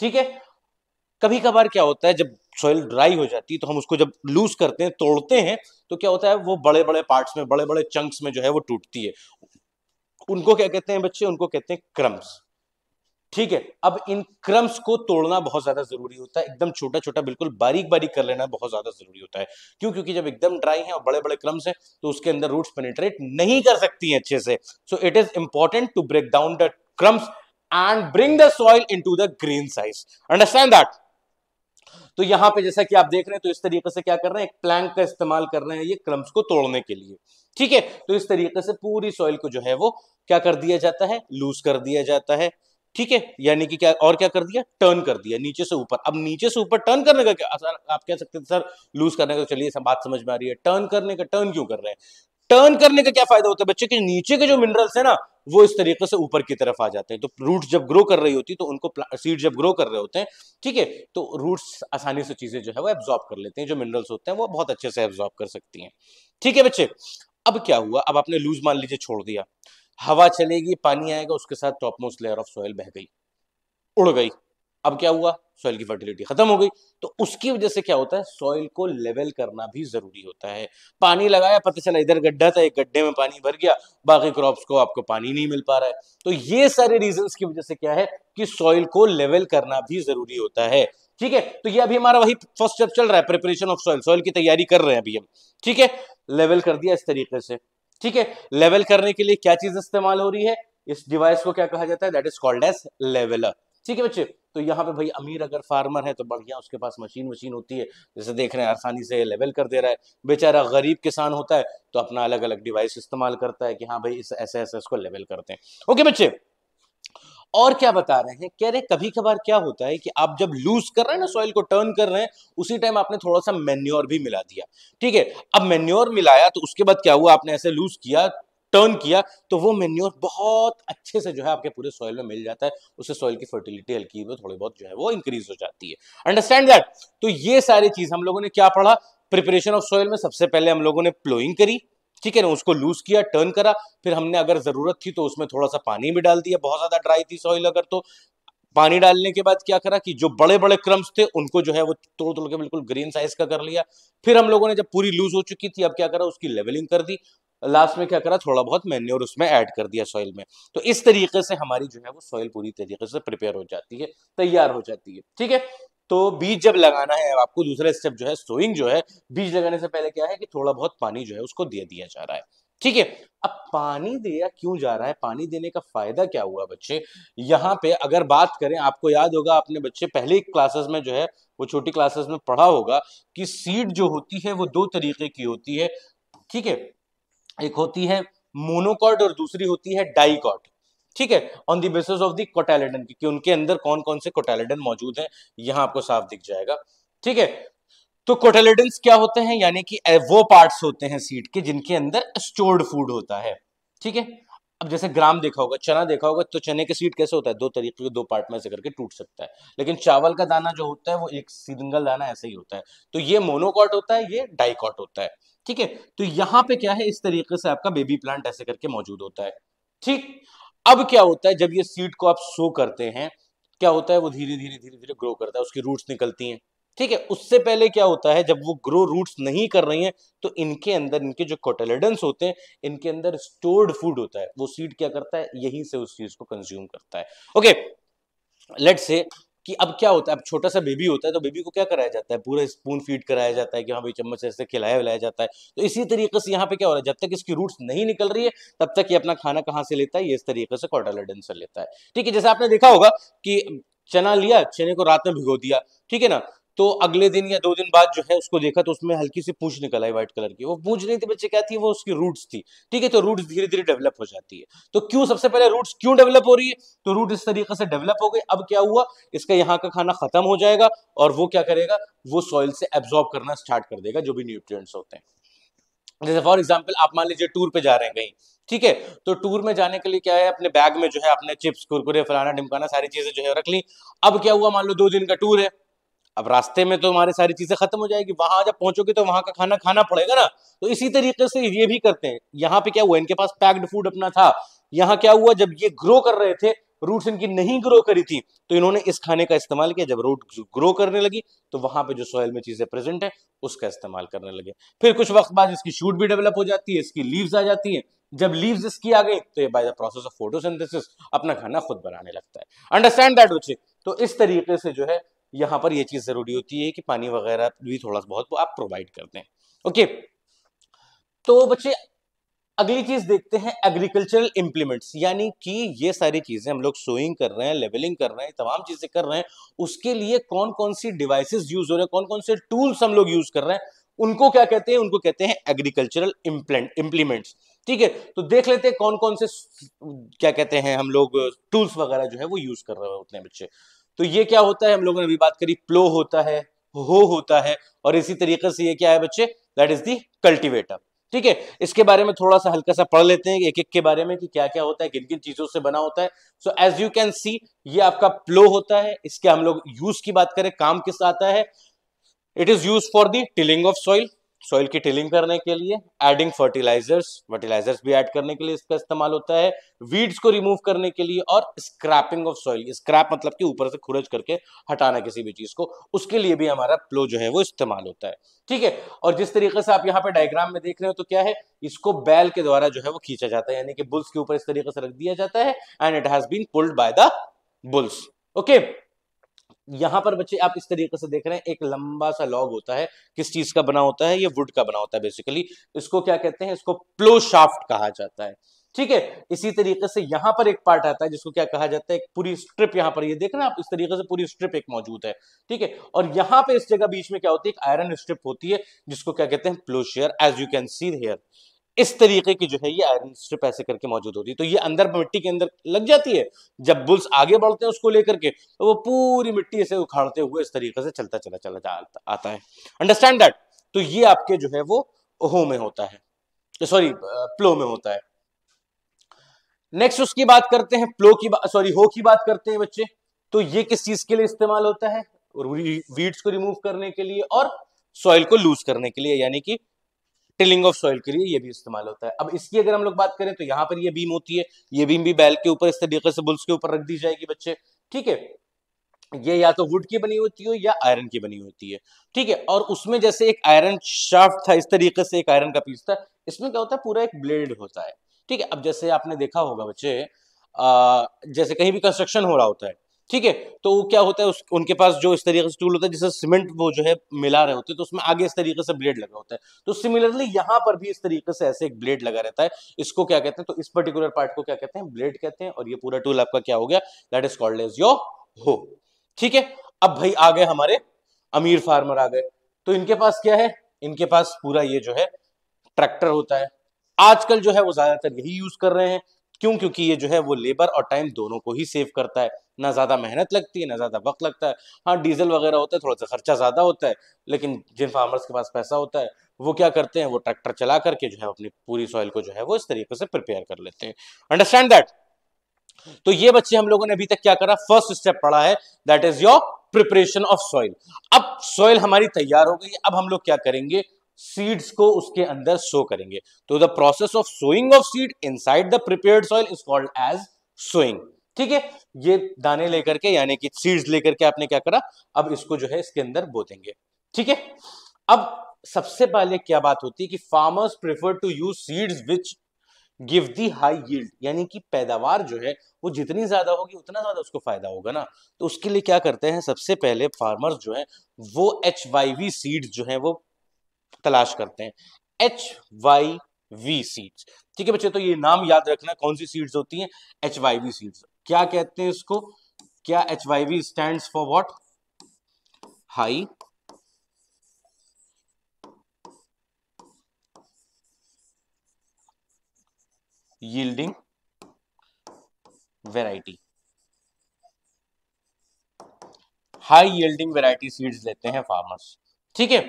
ठीक है कभी कभार क्या होता है जब सॉइल ड्राई हो जाती है तो हम उसको जब लूज करते हैं तोड़ते हैं तो क्या होता है वो बड़े बड़े पार्ट्स में बड़े बड़े चंक्स में जो है वो टूटती है उनको क्या कहते हैं बच्चे उनको कहते हैं क्रम्स ठीक है अब इन क्रम्स को तोड़ना बहुत ज्यादा जरूरी होता है एकदम छोटा छोटा बिल्कुल बारीक बारीक कर लेना बहुत ज्यादा जरूरी होता है क्यों क्योंकि जब एकदम ड्राई है और बड़े बड़े क्रम्स हैं तो उसके अंदर रूट्स पेनिट्रेट नहीं कर सकती है अच्छे से so it is important to break down the crumbs and bring the soil in the green size understand that तो यहां पे जैसा कि आप देख रहे हैं तो इस तरीके से क्या कर रहे हैं एक प्लैंक का इस्तेमाल कर रहे हैं ये क्रम्स को तोड़ने के लिए ठीक है तो इस तरीके से पूरी सॉइल को जो है वो क्या कर दिया जाता है लूज कर दिया जाता है ठीक है यानी कि क्या और क्या कर दिया टर्न कर दिया नीचे से ऊपर अब नीचे से ऊपर टर्न करने का क्या आप कह सकते थे सर लूज करने का चलिए बात समझ में आ रही है टर्न करने का टर्न क्यों कर रहे हैं टर्न करने का क्या फायदा होता है बच्चे के नीचे के जो मिनरल्स है ना वो इस तरीके से ऊपर की तरफ आ जाते हैं तो रूट जब ग्रो कर रही होती है तो उनको सीड जब ग्रो कर रहे होते हैं ठीक है तो रूट्स आसानी से चीजें जो है वो एब्जॉर्ब कर लेते हैं जो मिनरल्स होते हैं वो बहुत अच्छे से एब्जॉर्ब कर सकती हैं ठीक है बच्चे अब क्या हुआ अब आपने लूज मान लीजिए छोड़ दिया हवा चलेगी पानी आएगा उसके साथ topmost layer of soil बह गई उड़ गई अब क्या हुआ सॉइल की फर्टिलिटी खत्म हो गई तो उसकी वजह से क्या होता है सॉइल को लेवल करना भी जरूरी होता है पानी लगाया पता चला इधर गड्ढा था एक गड्ढे में पानी भर गया बाकी क्रॉप्स को आपको पानी नहीं मिल पा रहा है तो ये सारे रीजन की वजह से क्या है कि सॉइल को लेवल करना भी जरूरी होता है ठीक है तो ये अभी हमारा वही फर्स्ट स्टेप चल रहा है प्रिपरेशन ऑफ सॉइल सॉइल की तैयारी कर रहे हैं अभी हम ठीक है लेवल कर दिया इस तरीके से ठीक है लेवल करने के लिए क्या चीज इस्तेमाल हो रही है इस डिवाइस को क्या कहा जाता है that is called as leveller ठीक है बच्चे तो यहाँ पे भाई अमीर अगर फार्मर है तो बढ़िया उसके पास मशीन मशीन होती है जैसे देख रहे हैं आसानी से लेवल कर दे रहा है बेचारा गरीब किसान होता है तो अपना अलग अलग डिवाइस इस्तेमाल करता है कि हाँ भाई इस ऐसे ऐसे इसको लेवल करते हैं ओके बच्चे और क्या बता रहे हैं कह रहे हैं कभी कभार क्या होता है कि आप जब लूज कर रहे हैं ना सॉइल को टर्न कर रहे हैं उसी टाइम आपने थोड़ा सा मेन्योर भी मिला दिया ठीक है अब मेन्योर मिलाया तो उसके बाद क्या हुआ आपने ऐसे लूज किया टर्न किया तो वो मेन्योर बहुत अच्छे से जो है आपके पूरे सॉइल में मिल जाता है उससे सॉइल की फर्टिलिटी हल्की तो थोड़ी बहुत जो है वो इंक्रीज हो जाती है अंडरस्टैंड दैट तो ये सारी चीज हम लोगों ने क्या पढ़ा प्रिपरेशन ऑफ सॉइल में सबसे पहले हम लोगों ने प्लोइंग करी ठीक है ना उसको लूज किया टर्न करा फिर हमने अगर ज़रूरत थी तो उसमें थोड़ा सा पानी भी डाल दिया बहुत ज़्यादा ड्राई थी सॉइल अगर तो पानी डालने के बाद क्या करा कि जो बड़े बड़े क्रम्स थे उनको जो है वो तोड़ तोड़ के बिल्कुल ग्रीन साइज का कर लिया फिर हम लोगों ने जब पूरी लूज हो चुकी थी अब क्या करा उसकी लेवलिंग कर दी लास्ट में क्या करा थोड़ा बहुत मैंने और उसमें ऐड कर दिया सॉइल में तो इस तरीके से हमारी जो है वो सॉइल पूरी तरीके से प्रिपेयर हो जाती है तैयार हो जाती है ठीक है तो बीज जब लगाना है आपको दूसरा स्टेप जो है सोइंग जो है बीज लगाने से पहले क्या है कि थोड़ा बहुत पानी जो है उसको दे दिया जा रहा है ठीक है अब पानी दिया क्यों जा रहा है पानी देने का फायदा क्या हुआ बच्चे यहाँ पे अगर बात करें आपको याद होगा आपने बच्चे पहले क्लासेस में जो है वो छोटी क्लासेस में पढ़ा होगा कि सीड जो होती है वो दो तरीके की होती है ठीक है एक होती है मोनोकॉट और दूसरी होती है डाइकॉट ठीक है on the basis of the cotyledon कि उनके अंदर कौन कौन से कोटैलेडन मौजूद है यहां आपको साफ दिख जाएगा ठीक है तो कोटेलेडन क्या होते हैं यानी कि वो पार्ट्स होते हैं सीट के जिनके अंदर स्टोर्ड फूड होता है ठीक है अब जैसे ग्राम देखा होगा चना देखा होगा तो चने के सीट कैसे होता है दो तरीके के दो पार्ट में से करके टूट सकता है लेकिन चावल का दाना जो होता है वो एक सिंगल दाना ऐसे ही होता है तो ये मोनोकॉट होता है ये डाइकॉट होता है ठीक है तो यहाँ पे क्या है इस तरीके से आपका बेबी प्लांट ऐसे करके मौजूद होता है ठीक अब क्या होता है जब ये सीड को आप सो करते हैं क्या होता है वो धीरे धीरे धीरे धीरे ग्रो करता है उसकी रूट्स निकलती हैं ठीक है उससे पहले क्या होता है जब वो ग्रो रूट्स नहीं कर रही हैं तो इनके अंदर इनके जो कोटेलिडेंस होते हैं इनके अंदर स्टोर्ड फूड होता है वो सीड क्या करता है यहीं से उस चीज को कंज्यूम करता है ओके लेट से कि अब क्या होता है अब छोटा सा बेबी होता है तो बेबी को क्या कराया जाता है पूरा स्पून फीड कराया जाता है कि हाँ भाई चम्मच ऐसे खिलाया विलाया जाता है तो इसी तरीके से यहाँ पे क्या हो रहा है जब तक इसकी रूट्स नहीं निकल रही है तब तक ये अपना खाना कहाँ से लेता है ये इस तरीके से कॉर्डल लेता है ठीक है जैसे आपने देखा होगा कि चना लिया चने को रात में भिगो दिया ठीक है ना तो अगले दिन या दो दिन बाद जो है उसको देखा तो उसमें हल्की सी पूछ निकल आई व्हाइट कलर की वो पूछ नहीं थी बच्चे क्या थी वो उसकी रूट्स थी ठीक है तो रूट्स धीरे धीरे डेवलप हो जाती है तो क्यों सबसे पहले रूट्स क्यों डेवलप हो रही है तो रूट इस तरीके से डेवलप हो गई अब क्या हुआ इसका यहाँ का खाना खत्म हो जाएगा और वो क्या करेगा वो सॉइल से एब्जॉर्ब करना स्टार्ट कर देगा जो भी न्यूट्रिय होते हैं जैसे फॉर एग्जाम्पल आप मान लीजिए टूर पे जा रहे हैं कहीं ठीक है तो टूर में जाने के लिए क्या है अपने बैग में जो है अपने चिप्स कुरकुरे फलाना ढिमकाना सारी चीजें जो है रख ली अब क्या हुआ मान लो दो दिन का टूर है अब रास्ते में तो हमारी सारी चीजें खत्म हो जाएगी वहां जब पहुंचोगे तो वहां का खाना खाना पड़ेगा ना तो इसी तरीके से ये भी करते हैं यहाँ पे क्या हुआ इनके पास पैक्ड फूड अपना था यहाँ क्या हुआ जब ये ग्रो कर रहे थे रूट्स इनकी नहीं ग्रो करी थी तो इन्होंने इस खाने का इस्तेमाल किया जब रूट ग्रो करने लगी तो वहां पे जो सॉयल में चीजें प्रेजेंट है उसका इस्तेमाल करने लगे फिर कुछ वक्त बाद इसकी शूट भी डेवलप हो जाती है इसकी लीव्स आ जाती हैं जब लीव्स इसकी आ गई तो ये by the process of photosynthesis अपना खाना खुद बनाने लगता है अंडरस्टैंड दैट बच्चे तो इस तरीके से जो है यहाँ पर यह चीज़ ज़रूरी होती है कि पानी वगैरह भी थोड़ा सा बहुत आप प्रोवाइड कर दें ओके तो बच्चे अगली चीज़ देखते हैं एग्रीकल्चरल इम्प्लीमेंट्स यानी कि ये सारी चीज़ें हम लोग सोइंग कर रहे हैं लेवलिंग कर रहे हैं तमाम चीज़ें कर रहे हैं उसके लिए कौन कौन सी डिवाइसेस यूज हो रहे हैं कौन कौन से टूल्स हम लोग यूज कर रहे हैं उनको क्या कहते हैं उनको कहते हैं एग्रीकल्चरल इम्प्लेंट इम्प्लीमेंट्स ठीक है तो देख लेते हैं कौन कौन से क्या कहते हैं हम लोग टूल्स वगैरह जो है वो यूज कर रहे होते हैं बच्चे तो ये क्या होता है हम लोगों ने अभी बात करी प्लो होता है हो होता है और इसी तरीके से ये क्या है बच्चे दैट इज दी कल्टिवेटर ठीक है इसके बारे में थोड़ा सा हल्का सा पढ़ लेते हैं एक एक के बारे में कि क्या क्या होता है किन किन चीजों से बना होता है so as you can see ये आपका प्लो होता है इसके हम लोग यूज की बात करें काम किस आता है it is use for the tilling of soil soil की टिलिंग करने के लिए एडिंग फर्टिलाइजर्स फर्टिलाइजर्स भी ऐड करने के लिए इसका इस्तेमाल होता है वीड्स को रिमूव करने के लिए और स्क्रैपिंग ऑफ सॉइल स्क्रैप मतलब कि ऊपर से खुरज करके हटाना किसी भी चीज को उसके लिए भी हमारा प्लो जो है वो इस्तेमाल होता है ठीक है और जिस तरीके से आप यहाँ पे डायग्राम में देख रहे हो तो क्या है इसको बैल के द्वारा जो है वो खींचा जाता है यानी कि बुल्स के ऊपर इस तरीके से रख दिया जाता है and it has been pulled by the bulls okay यहां पर बच्चे आप इस तरीके से देख रहे हैं एक लंबा सा लॉग होता है किस चीज का बना होता है ये वुड का बना होता है बेसिकली इसको क्या कहते हैं इसको प्लो शाफ्ट कहा जाता है ठीक है इसी तरीके से यहां पर एक पार्ट आता है जिसको क्या कहा जाता है एक पूरी स्ट्रिप यहां पर ये यह देख रहे हैं आप इस तरीके से पूरी स्ट्रिप एक मौजूद है ठीक है और यहां पे इस जगह बीच में क्या होती है एक आयरन स्ट्रिप होती है जिसको क्या कहते हैं ploughshare as you can see here इस तरीके की जो है ये आयरन स्ट्रिप ऐसे करके मौजूद होती है तो ये अंदर मिट्टी के अंदर लग जाती है जब बुल्स आगे बढ़ते हैं उसको लेकर के तो वो पूरी मिट्टी ऐसे उखाड़ते हुए इस तरीके से चलता चला चला आता है अंडरस्टैंड दैट तो ये आपके जो है वो हो में होता है सॉरी प्लो में होता है नेक्स्ट उसकी बात करते हैं प्लो की सॉरी हो की बात करते हैं बच्चे तो ये किस चीज के लिए इस्तेमाल होता है वीड्स को रिमूव करने के लिए और सॉइल को लूज करने के लिए यानी कि टिलिंग ऑफ सॉइल के लिए ये भी इस्तेमाल होता है अब इसकी अगर हम लोग बात करें तो यहाँ पर ये बीम होती है ये बीम भी बैल के ऊपर इस तरीके से बुल्स के ऊपर रख दी जाएगी बच्चे ठीक है ये या तो वुड की बनी होती है या आयरन की बनी होती है ठीक है और उसमें जैसे एक आयरन शाफ्ट था इस तरीके से एक आयरन का पीस था इसमें क्या होता है पूरा एक ब्लेड होता है ठीक है अब जैसे आपने देखा होगा बच्चे जैसे कहीं भी कंस्ट्रक्शन हो रहा होता है ठीक है तो वो क्या होता है उस, उनके पास जो इस तरीके से टूल होता है जिससे सीमेंट वो जो है मिला रहे होते हैं तो उसमें आगे इस तरीके से ब्लेड लगा होता है तो सिमिलरली यहां पर भी इस तरीके से ऐसे एक ब्लेड लगा रहता है इसको क्या कहते हैं तो इस पर्टिकुलर पार्ट को क्या कहते हैं ब्लेड कहते हैं और ये पूरा टूल आपका क्या हो गया that is called as your hoe ठीक है अब भाई आ गए हमारे अमीर फार्मर आ गए तो इनके पास क्या है इनके पास पूरा ये जो है ट्रैक्टर होता है आजकल जो है वो ज्यादातर यही यूज कर रहे हैं क्यों क्योंकि ये जो है वो लेबर और टाइम दोनों को ही सेव करता है ना ज़्यादा मेहनत लगती है ना ज़्यादा वक्त लगता है हाँ डीजल वगैरह होता है थोड़ा सा खर्चा ज़्यादा होता है लेकिन जिन फार्मर्स के पास पैसा होता है वो क्या करते हैं वो ट्रैक्टर चला करके जो है अपनी पूरी सॉइल को जो है वो इस तरीके से प्रिपेयर कर लेते हैं अंडरस्टैंड दैट तो ये बच्चे हम लोगों ने अभी तक क्या करा फर्स्ट स्टेप पढ़ा है that is your preparation of soil अब सॉइल हमारी तैयार हो गई अब हम लोग क्या करेंगे सीड्स को उसके अंदर सो करेंगे तो the process of sowing of seed inside the prepare soil is called as sowing ठीक है ये दाने लेकर के यानी कि सीड्स लेकर के आपने क्या करा अब इसको जो है इसके अंदर बो देंगे ठीक है अब सबसे पहले क्या बात होती है कि farmers prefer to use seeds which give the high yield यानी कि पैदावार जो है वो जितनी ज्यादा होगी उतना ज्यादा उसको फायदा होगा ना तो उसके लिए क्या करते हैं सबसे पहले फार्मर्स जो है वो एच वाई वी सीड्स जो है वो तलाश करते हैं एच वाई वी सीड्स ठीक है बच्चे तो ये नाम याद रखना कौन सी सीड्स होती हैं एच वाई वी सीड्स क्या कहते हैं इसको क्या H Y V stand for what high yielding variety high yielding variety seeds लेते हैं फार्मर्स ठीक है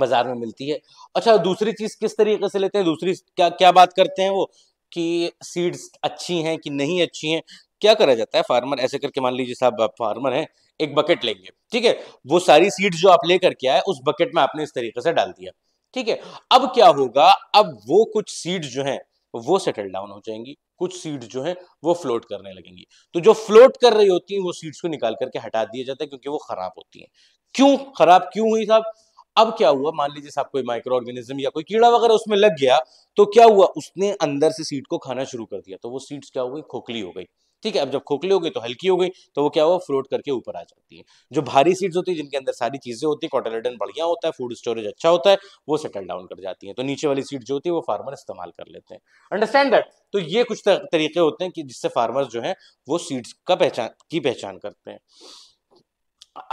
बाजार में मिलती है अच्छा दूसरी चीज किस तरीके से लेते हैं दूसरी क्या क्या बात करते हैं वो कि सीड्स अच्छी हैं कि नहीं अच्छी हैं क्या करा जाता है फार्मर ऐसे करके मान लीजिए साहब आप फार्मर हैं एक बकेट लेंगे ठीक है वो सारी सीड्स जो आप लेकर के आए उस बकेट में आपने इस तरीके से डाल दिया ठीक है अब क्या होगा अब वो कुछ सीड्स जो है वो सेटल डाउन हो जाएंगी कुछ सीड्स जो है वो फ्लोट करने लगेंगी तो जो फ्लोट कर रही होती है वो सीड्स को निकाल करके हटा दिया जाता है क्योंकि वो खराब होती है क्यों खराब क्यों हुई साहब अब क्या हुआ मान लीजिए साहब कोई माइक्रो ऑर्गेनिज्म या कोई कीड़ा वगैरह उसमें लग गया तो क्या हुआ उसने अंदर से सीड को खाना शुरू कर दिया तो वो सीड्स क्या हो गई खोखली हो गई ठीक है अब जब खोखली हो गई तो हल्की हो गई तो वो क्या हुआ फ्लोट करके ऊपर आ जाती है जो भारी सीड्स होती है जिनके अंदर सारी चीजें होती है कॉटलेटन बढ़िया होता है फूड स्टोरेज अच्छा होता है वो सेटल डाउन कर जाती है तो नीचे वाली सीड जो होती है वो फार्मर इस्तेमाल कर लेते हैं अंडरस्टैंड दैट तो ये कुछ तरीके होते हैं कि जिससे फार्मर जो है वो सीड्स का पहचान की पहचान करते हैं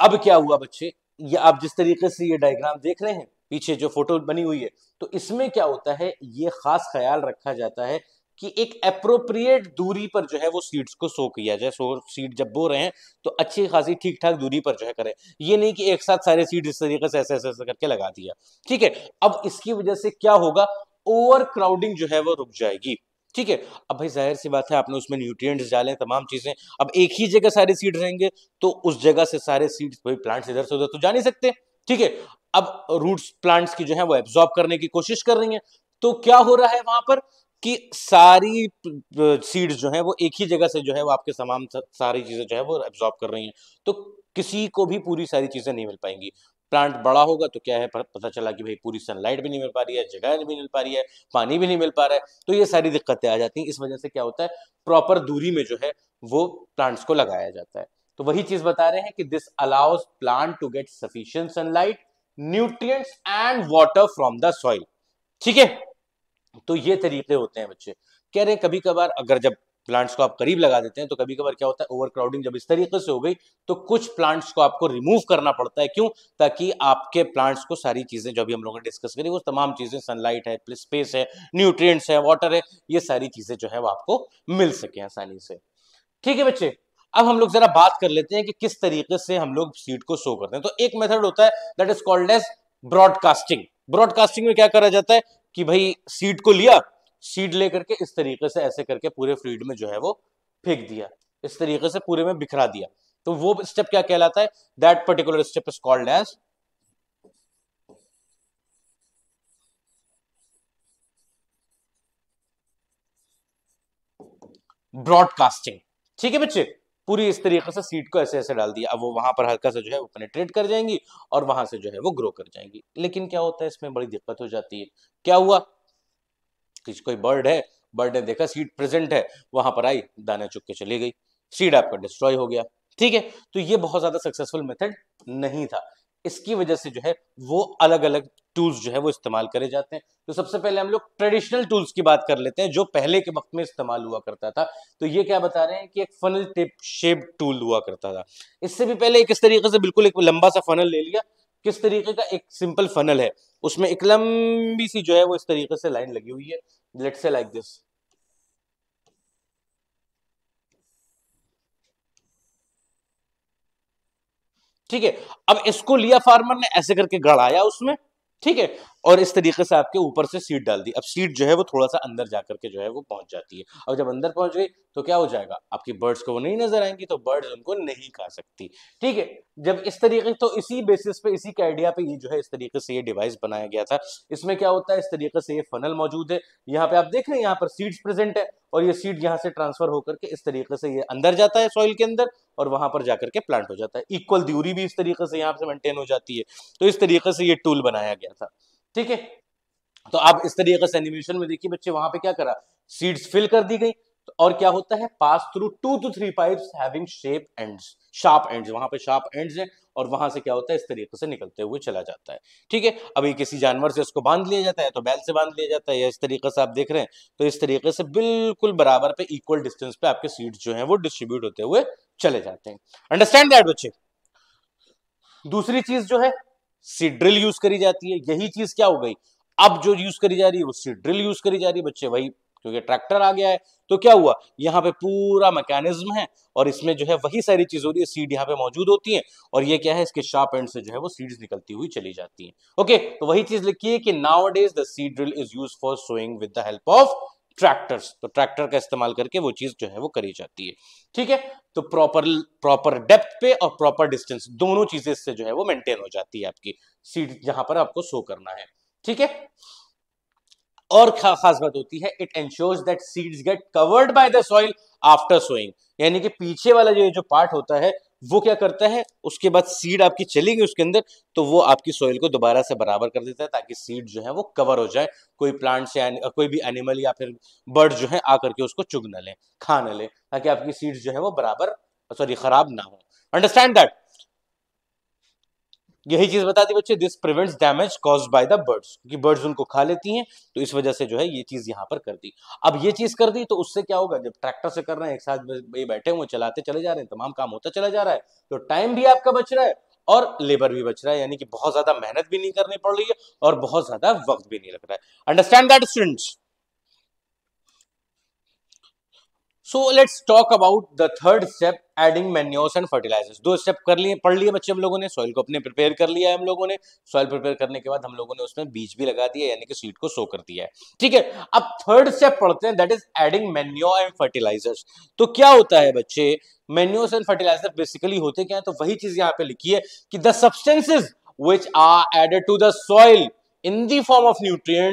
अब क्या हुआ बच्चे ये आप जिस तरीके से ये डायग्राम देख रहे हैं पीछे जो फोटो बनी हुई है तो इसमें क्या होता है ये खास ख्याल रखा जाता है कि एक अप्रोप्रिएट दूरी पर जो है वो सीड्स को सो किया जाए सो सीड जब बो रहे हैं तो अच्छी खासी ठीक ठाक दूरी पर जो है करें ये नहीं कि एक साथ सारे सीड इस तरीके से ऐसे ऐसे करके लगा दिया ठीक है अब इसकी वजह से क्या होगा ओवर क्राउडिंग जो है वो रुक जाएगी ठीक है अब भाई जाहिर सी बात है आपने उसमें न्यूट्रिएंट्स डाले तमाम चीज़ें अब एक ही जगह सारे सीड रहेंगे तो उस जगह से सारे सीड्स भाई प्लांट्स इधर से उधर तो जा नहीं सकते ठीक है अब रूट्स प्लांट्स की जो है वो एब्जॉर्ब करने की कोशिश कर रही है तो क्या हो रहा है वहां पर कि सारी सीड्स जो है वो एक ही जगह से जो है वो आपके तमाम सारी चीज़ें जो है वो एब्जॉर्ब कर रही हैं तो किसी को भी पूरी सारी चीज़ें नहीं मिल पाएंगी प्लांट बड़ा होगा तो क्या है पता चला कि भाई पूरी सनलाइट भी नहीं मिल पा रही है जगह भी नहीं मिल पा रही है पानी भी नहीं मिल पा रहा है तो ये सारी दिक्कतें आ जाती हैं इस वजह से क्या होता है प्रॉपर दूरी में जो है वो प्लांट्स को लगाया जाता है तो वही चीज बता रहे हैं कि this allows plant to get sufficient sunlight nutrient and water from the soil ठीक है तो ये तरीके होते हैं बच्चे कह रहे हैं कभी कभार अगर जब प्लांट्स को आप करीब लगा देते हैं तो कभी कभार क्या होता है ओवरक्राउडिंग जब इस तरीके से हो गई तो कुछ प्लांट्स को आपको रिमूव करना पड़ता है क्यों ताकि आपके प्लांट्स को सारी चीज़ें जो भी हम लोगों ने डिस्कस करी वो तमाम चीज़ें सनलाइट है स्पेस है न्यूट्रिएंट्स है वाटर है ये सारी चीज़ें जो है वो आपको मिल सके आसानी से ठीक है बच्चे अब हम लोग जरा बात कर लेते हैं कि किस तरीके से हम लोग सीड को शो करते हैं तो एक मेथड होता है that is called as broadcasting broadcasting में क्या करा जाता है कि भाई सीड को लिया सीड लेकर के इस तरीके से ऐसे करके पूरे फ्लूड में जो है वो फेंक दिया इस तरीके से पूरे में बिखरा दिया तो वो स्टेप क्या कहलाता है that particular step is called as broadcasting ठीक है बच्चे पूरी इस तरीके से सीट को ऐसे ऐसे डाल दिया अब वो वहां पर हल्का सा जो है वो पेनेट्रेट कर जाएंगी और वहां से जो है वो ग्रो कर जाएंगी लेकिन क्या होता है इसमें बड़ी दिक्कत हो जाती है क्या हुआ कोई बर्ड है बर्ड ने देखा सीड प्रेजेंट है वहां पर आई दाना चुप के चली गई सीड आपका डिस्ट्रॉय हो गया ठीक है तो ये बहुत ज्यादा सक्सेसफुल मेथड नहीं था इसकी वजह से जो है वो अलग अलग टूल्स जो है वो इस्तेमाल करे जाते हैं तो सबसे पहले हम लोग ट्रेडिशनल टूल्स की बात कर लेते हैं जो पहले के वक्त में इस्तेमाल हुआ करता था तो ये क्या बता रहे हैं कि एक फनल टेप शेप टूल हुआ करता था इससे भी पहले एक इस तरीके से बिल्कुल एक लंबा सा फनल ले लिया किस तरीके का एक सिंपल फनल है उसमें एक लंबी सी जो है वो इस तरीके से लाइन लगी हुई है लेट से लाइक दिस ठीक है अब इसको लिया फार्मर ने ऐसे करके गड़ाया उसमें ठीक है और इस तरीके से आपके ऊपर से सीट डाल दी अब सीट जो है वो थोड़ा सा अंदर जा करके जो है वो पहुंच जाती है अब जब अंदर पहुंच गई तो क्या हो जाएगा आपकी बर्ड्स को वो नहीं नजर आएंगी तो बर्ड्स उनको नहीं खा सकती ठीक है जब इस तरीके तो इसी बेसिस पे इसी के आइडिया पे ये जो है इस तरीके से ये डिवाइस बनाया गया था इसमें क्या होता है इस तरीके से ये फनल मौजूद है यहाँ पे आप देख रहे हैं यहाँ पर सीड्स प्रेजेंट है और ये सीड यहाँ से ट्रांसफर होकर के इस तरीके से ये अंदर जाता है सॉइल के अंदर और वहां पर जाकर के प्लांट हो जाता है इक्वल दूरी भी इस तरीके से यहाँ से मेंटेन हो जाती है तो इस तरीके से ये टूल बनाया गया था ठीक है तो आप इस तरीके से एनिमेशन में देखिए बच्चे वहां पे क्या करा सीड्स फिल कर दी गई तो और क्या होता है pass through two to three pipes having shape ends sharp ends वहां पे शार्प एंड्स हैं और वहां से क्या होता है इस तरीके से निकलते हुए चला जाता है ठीक है अभी किसी जानवर से उसको बांध लिया जाता है तो बैल से बांध लिया जाता है या इस तरीके से आप देख रहे हैं तो इस तरीके से बिल्कुल बराबर पे इक्वल डिस्टेंस पे आपके सीड्स जो है वो डिस्ट्रीब्यूट होते हुए चले जाते हैं अंडरस्टैंड दैट बच्चे दूसरी चीज जो है ड्रिल यूज करी जाती है यही चीज क्या हो गई अब जो यूज करी जा रही है वो ड्रिल यूज करी जा रही है बच्चे वही क्योंकि ट्रैक्टर आ गया है तो क्या हुआ यहाँ पे पूरा मैकेनिज्म है और इसमें जो है वही सारी चीज हो रही है सीड यहाँ पे मौजूद होती है और ये क्या है इसके शार्प एंड से जो है वो सीड्स निकलती हुई चली जाती है ओके तो वही चीज लिखिए कि nowadays the seed drill is use for sowing with the help of tractors तो ट्रैक्टर का इस्तेमाल करके वो चीज जो है वो करी जाती है ठीक है तो प्रॉपर प्रॉपर डेप्थ पे और प्रॉपर डिस्टेंस दोनों चीजें इससे जो है वो मेंटेन हो जाती है आपकी सीट जहां पर आपको शो करना है ठीक है और खा, खास बात होती है it ensures that seeds get covered by the soil after sowing यानी कि पीछे वाला जो जो पार्ट होता है वो क्या करता है उसके बाद सीड आपकी चली गई उसके अंदर तो वो आपकी सॉइल को दोबारा से बराबर कर देता है ताकि सीड जो है वो कवर हो जाए कोई प्लांट से कोई भी एनिमल या फिर बर्ड जो है आकर के उसको चुग ना ले खा ना ले ताकि आपकी सीड जो है वो बराबर सॉरी खराब ना हो अंडरस्टैंड दैट यही चीज बता दी बच्चे this prevents damage cause by the birds क्योंकि बर्ड्स उनको खा लेती हैं तो इस वजह से जो है ये चीज यहाँ पर कर दी अब ये चीज कर दी तो उससे क्या होगा जब ट्रैक्टर से कर रहे हैं एक साथ ये बैठे हुए चलाते चले जा रहे हैं तमाम काम होता चला जा रहा है तो टाइम भी आपका बच रहा है और लेबर भी बच रहा है यानी कि बहुत ज्यादा मेहनत भी नहीं करनी पड़ रही है और बहुत ज्यादा वक्त भी नहीं लग रहा है understand that students so let's talk about the third step adding manures and fertilizers दो स्टेप कर लिए पढ़ लिए बच्चे हम लोगों ने सॉइल को अपने प्रिपेयर कर लिया है हम लोगों ने सॉइल प्रिपेयर करने के बाद हम लोगों ने उसमें बीज भी लगा दिया यानी कि सीड को सो कर दिया है ठीक है अब थर्ड स्टेप पढ़ते हैं that is adding manure and fertilizers तो क्या होता है बच्चे मेन्योर्स एंड फर्टिलाइजर बेसिकली होते क्या है तो वही चीज यहाँ पे लिखी है कि the substances which are added to the soil in the form of nutrient